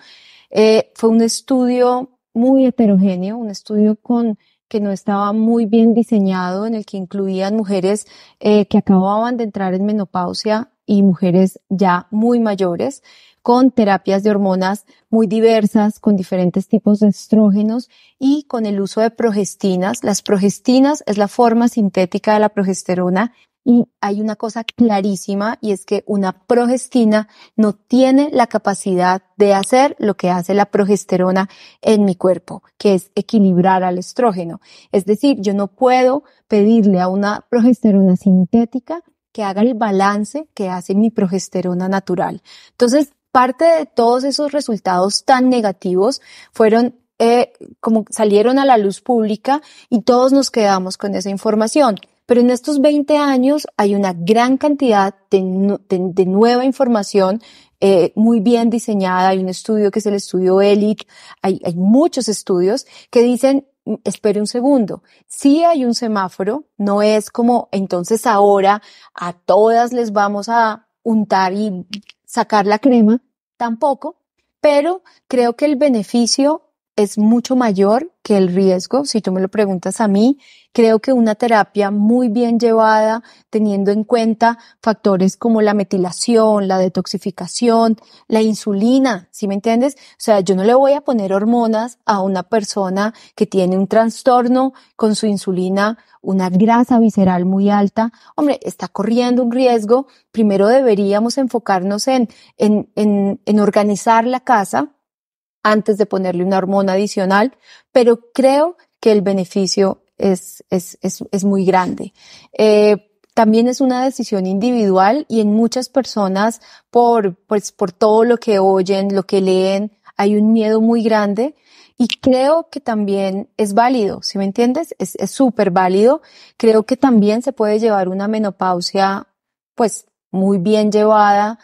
Eh, fue un estudio muy heterogéneo, un estudio con que no estaba muy bien diseñado, en el que incluían mujeres eh, que acababan de entrar en menopausia y mujeres ya muy mayores, con terapias de hormonas muy diversas, con diferentes tipos de estrógenos y con el uso de progestinas. Las progestinas es la forma sintética de la progesterona y hay una cosa clarísima y es que una progestina no tiene la capacidad de hacer lo que hace la progesterona en mi cuerpo, que es equilibrar al estrógeno. Es decir, yo no puedo pedirle a una progesterona sintética que haga el balance que hace mi progesterona natural. Entonces, parte de todos esos resultados tan negativos fueron eh, como salieron a la luz pública y todos nos quedamos con esa información. Pero en estos 20 años hay una gran cantidad de, nueva información eh, muy bien diseñada. Hay un estudio que es el estudio ELIC. Hay, muchos estudios que dicen, mm, espere un segundo, si hay un semáforo, no es como entonces ahora a todas les vamos a untar y sacar la crema, tampoco, pero creo que el beneficio es mucho mayor que el riesgo, si tú me lo preguntas a mí. Creo que una terapia muy bien llevada, teniendo en cuenta factores como la metilación, la detoxificación, la insulina, ¿sí me entiendes? O sea, yo no le voy a poner hormonas a una persona que tiene un trastorno con su insulina, una grasa visceral muy alta. Hombre, está corriendo un riesgo. Primero deberíamos enfocarnos en, en, en, organizar la casa, antes de ponerle una hormona adicional, pero creo que el beneficio es, es, muy grande. Eh, también es una decisión individual y en muchas personas, por, pues, por todo lo que oyen, lo que leen, hay un miedo muy grande y creo que también es válido, si ¿sí me entiendes? Es súper válido. Creo que también se puede llevar una menopausia, pues, muy bien llevada,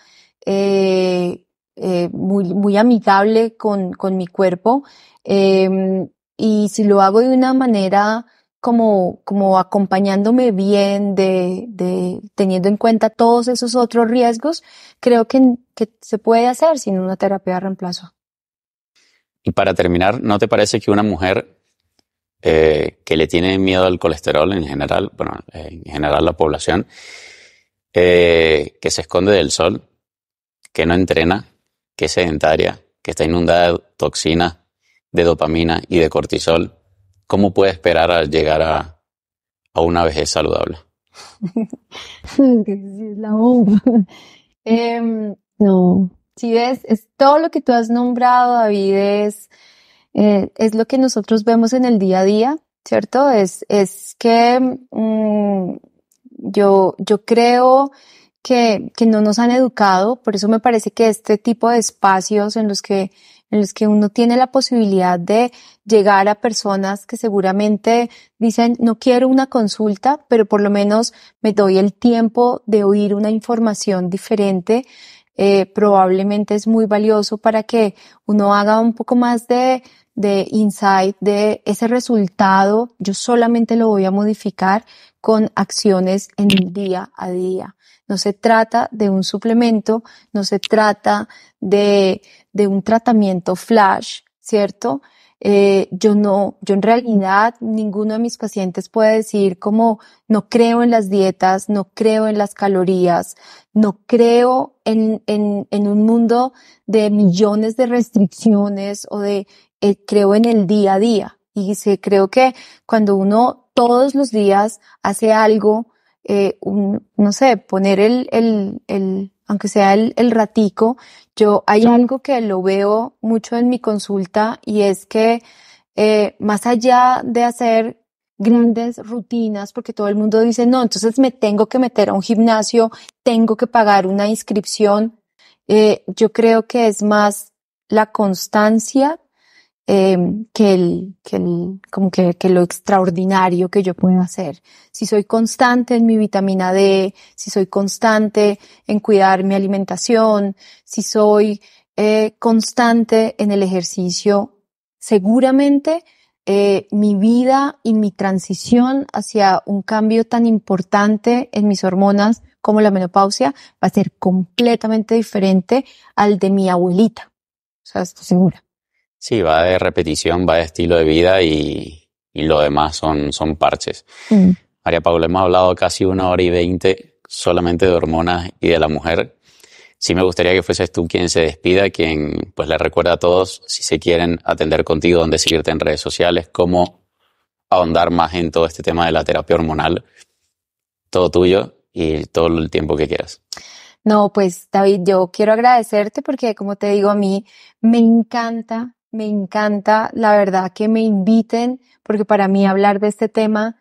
eh, eh, muy, muy amigable con, con mi cuerpo. Em, y si lo hago de una manera como, como acompañándome bien, de, de, teniendo en cuenta todos esos otros riesgos, creo que, que se puede hacer sin una terapia de reemplazo. Y para terminar, ¿no te parece que una mujer eh, que le tiene miedo al colesterol en general, bueno, eh, en general la población, que se esconde del sol, que no entrena, que es sedentaria, que está inundada de toxinas, de dopamina y de cortisol, ¿cómo puede esperar a llegar a, a una vejez saludable? [LAUGHS] la bomba. [LAUGHS] Em, no, si ves, es todo lo que tú has nombrado, David, eh, es, lo que nosotros vemos en el día a día, ¿cierto? Es, es que mm, yo, yo creo que, que no nos han educado, por eso me parece que este tipo de espacios en los que en los que uno tiene la posibilidad de llegar a personas que seguramente dicen, no quiero una consulta, pero por lo menos me doy el tiempo de oír una información diferente, eh, probablemente es muy valioso para que uno haga un poco más de de insight, de ese resultado, yo solamente lo voy a modificar con acciones en día a día. No se trata de un suplemento, no se trata de, de un tratamiento flash, ¿cierto? Eh, yo no, yo en realidad ninguno de mis pacientes puede decir como no creo en las dietas, no creo en las calorías, no creo en, en, en un mundo de millones de restricciones o de eh, creo en el día a día. Y se, creo que cuando uno todos los días hace algo, eh, no sé, poner el, el aunque sea el, ratico, yo hay algo que lo veo mucho en mi consulta y es que eh, más allá de hacer grandes rutinas, porque todo el mundo dice, no, entonces me tengo que meter a un gimnasio, tengo que pagar una inscripción, eh, yo creo que es más la constancia Em, que, el, que, como que, que lo extraordinario que yo pueda hacer. Si soy constante en mi vitamina D, si soy constante en cuidar mi alimentación, si soy eh, constante en el ejercicio, seguramente eh, mi vida y mi transición hacia un cambio tan importante en mis hormonas como la menopausia va a ser completamente diferente al de mi abuelita. O sea, estoy segura. Sí, va de repetición, va de estilo de vida y, lo demás son, son parches. Mm. María Paula, hemos hablado casi una hora y veinte solamente de hormonas y de la mujer. Sí me gustaría que fueses tú quien se despida, quien pues le recuerda a todos si se quieren atender contigo, dónde seguirte en redes sociales, cómo ahondar más en todo este tema de la terapia hormonal. Todo tuyo y todo el tiempo que quieras. No, pues David, yo quiero agradecerte porque como te digo, a mí me encanta me encanta, la verdad, que me inviten, porque para mí hablar de este tema,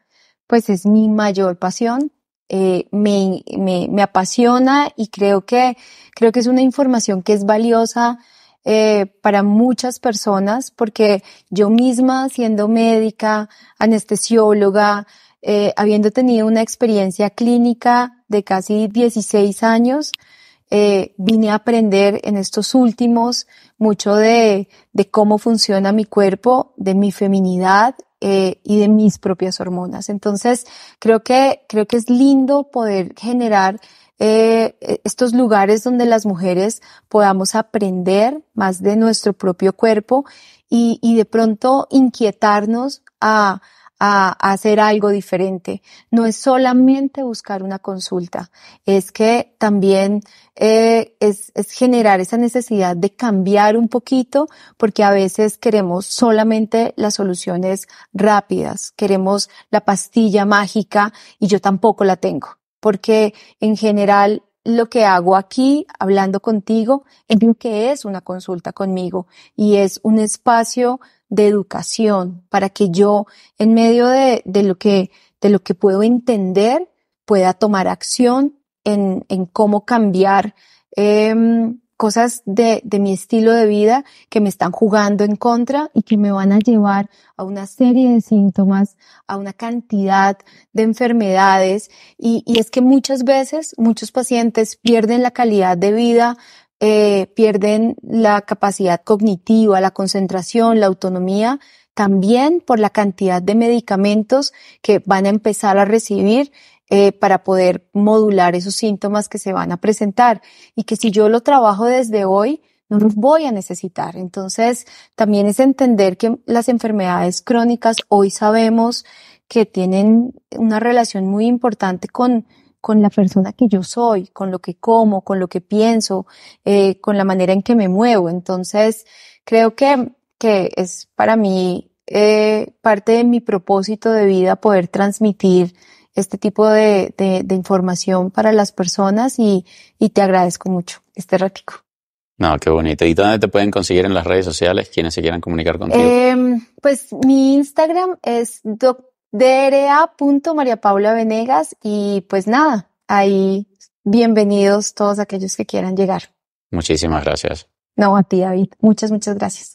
pues es mi mayor pasión. Eh, me, me, apasiona y creo que, creo que es una información que es valiosa eh, para muchas personas, porque yo misma, siendo médica, anestesióloga, eh, habiendo tenido una experiencia clínica de casi 16 años, eh, vine a aprender en estos últimos mucho de, cómo funciona mi cuerpo, de mi feminidad eh, y de mis propias hormonas. Entonces, creo que, creo que es lindo poder generar eh, estos lugares donde las mujeres podamos aprender más de nuestro propio cuerpo y, de pronto inquietarnos a, a, hacer algo diferente. No es solamente buscar una consulta, es que también eh, es, generar esa necesidad de cambiar un poquito, porque a veces queremos solamente las soluciones rápidas, queremos la pastilla mágica y yo tampoco la tengo, porque en general lo que hago aquí, hablando contigo, es que es una consulta conmigo y es un espacio de educación para que yo, en medio de, de, lo que, de lo que puedo entender, pueda tomar acción en, cómo cambiar em, cosas de, mi estilo de vida que me están jugando en contra y que me van a llevar a una serie de síntomas, a una cantidad de enfermedades. Y, es que muchas veces muchos pacientes pierden la calidad de vida, eh, pierden la capacidad cognitiva, la concentración, la autonomía, también por la cantidad de medicamentos que van a empezar a recibir eh, para poder modular esos síntomas que se van a presentar y que si yo lo trabajo desde hoy, no los voy a necesitar. Entonces, también es entender que las enfermedades crónicas hoy sabemos que tienen una relación muy importante con, con la persona que yo soy, con lo que como, con lo que pienso, eh, con la manera en que me muevo. Entonces, creo que, que es para mí eh, parte de mi propósito de vida poder transmitir este tipo de, información para las personas y, y, te agradezco mucho este ratico. No, qué bonito. ¿Y dónde te pueden conseguir en las redes sociales quienes se quieran comunicar contigo? Em, pues mi Instagram es dra.mariapaulavenegas y pues nada, ahí bienvenidos todos aquellos que quieran llegar. Muchísimas gracias. No, a ti, David. Muchas, muchas gracias.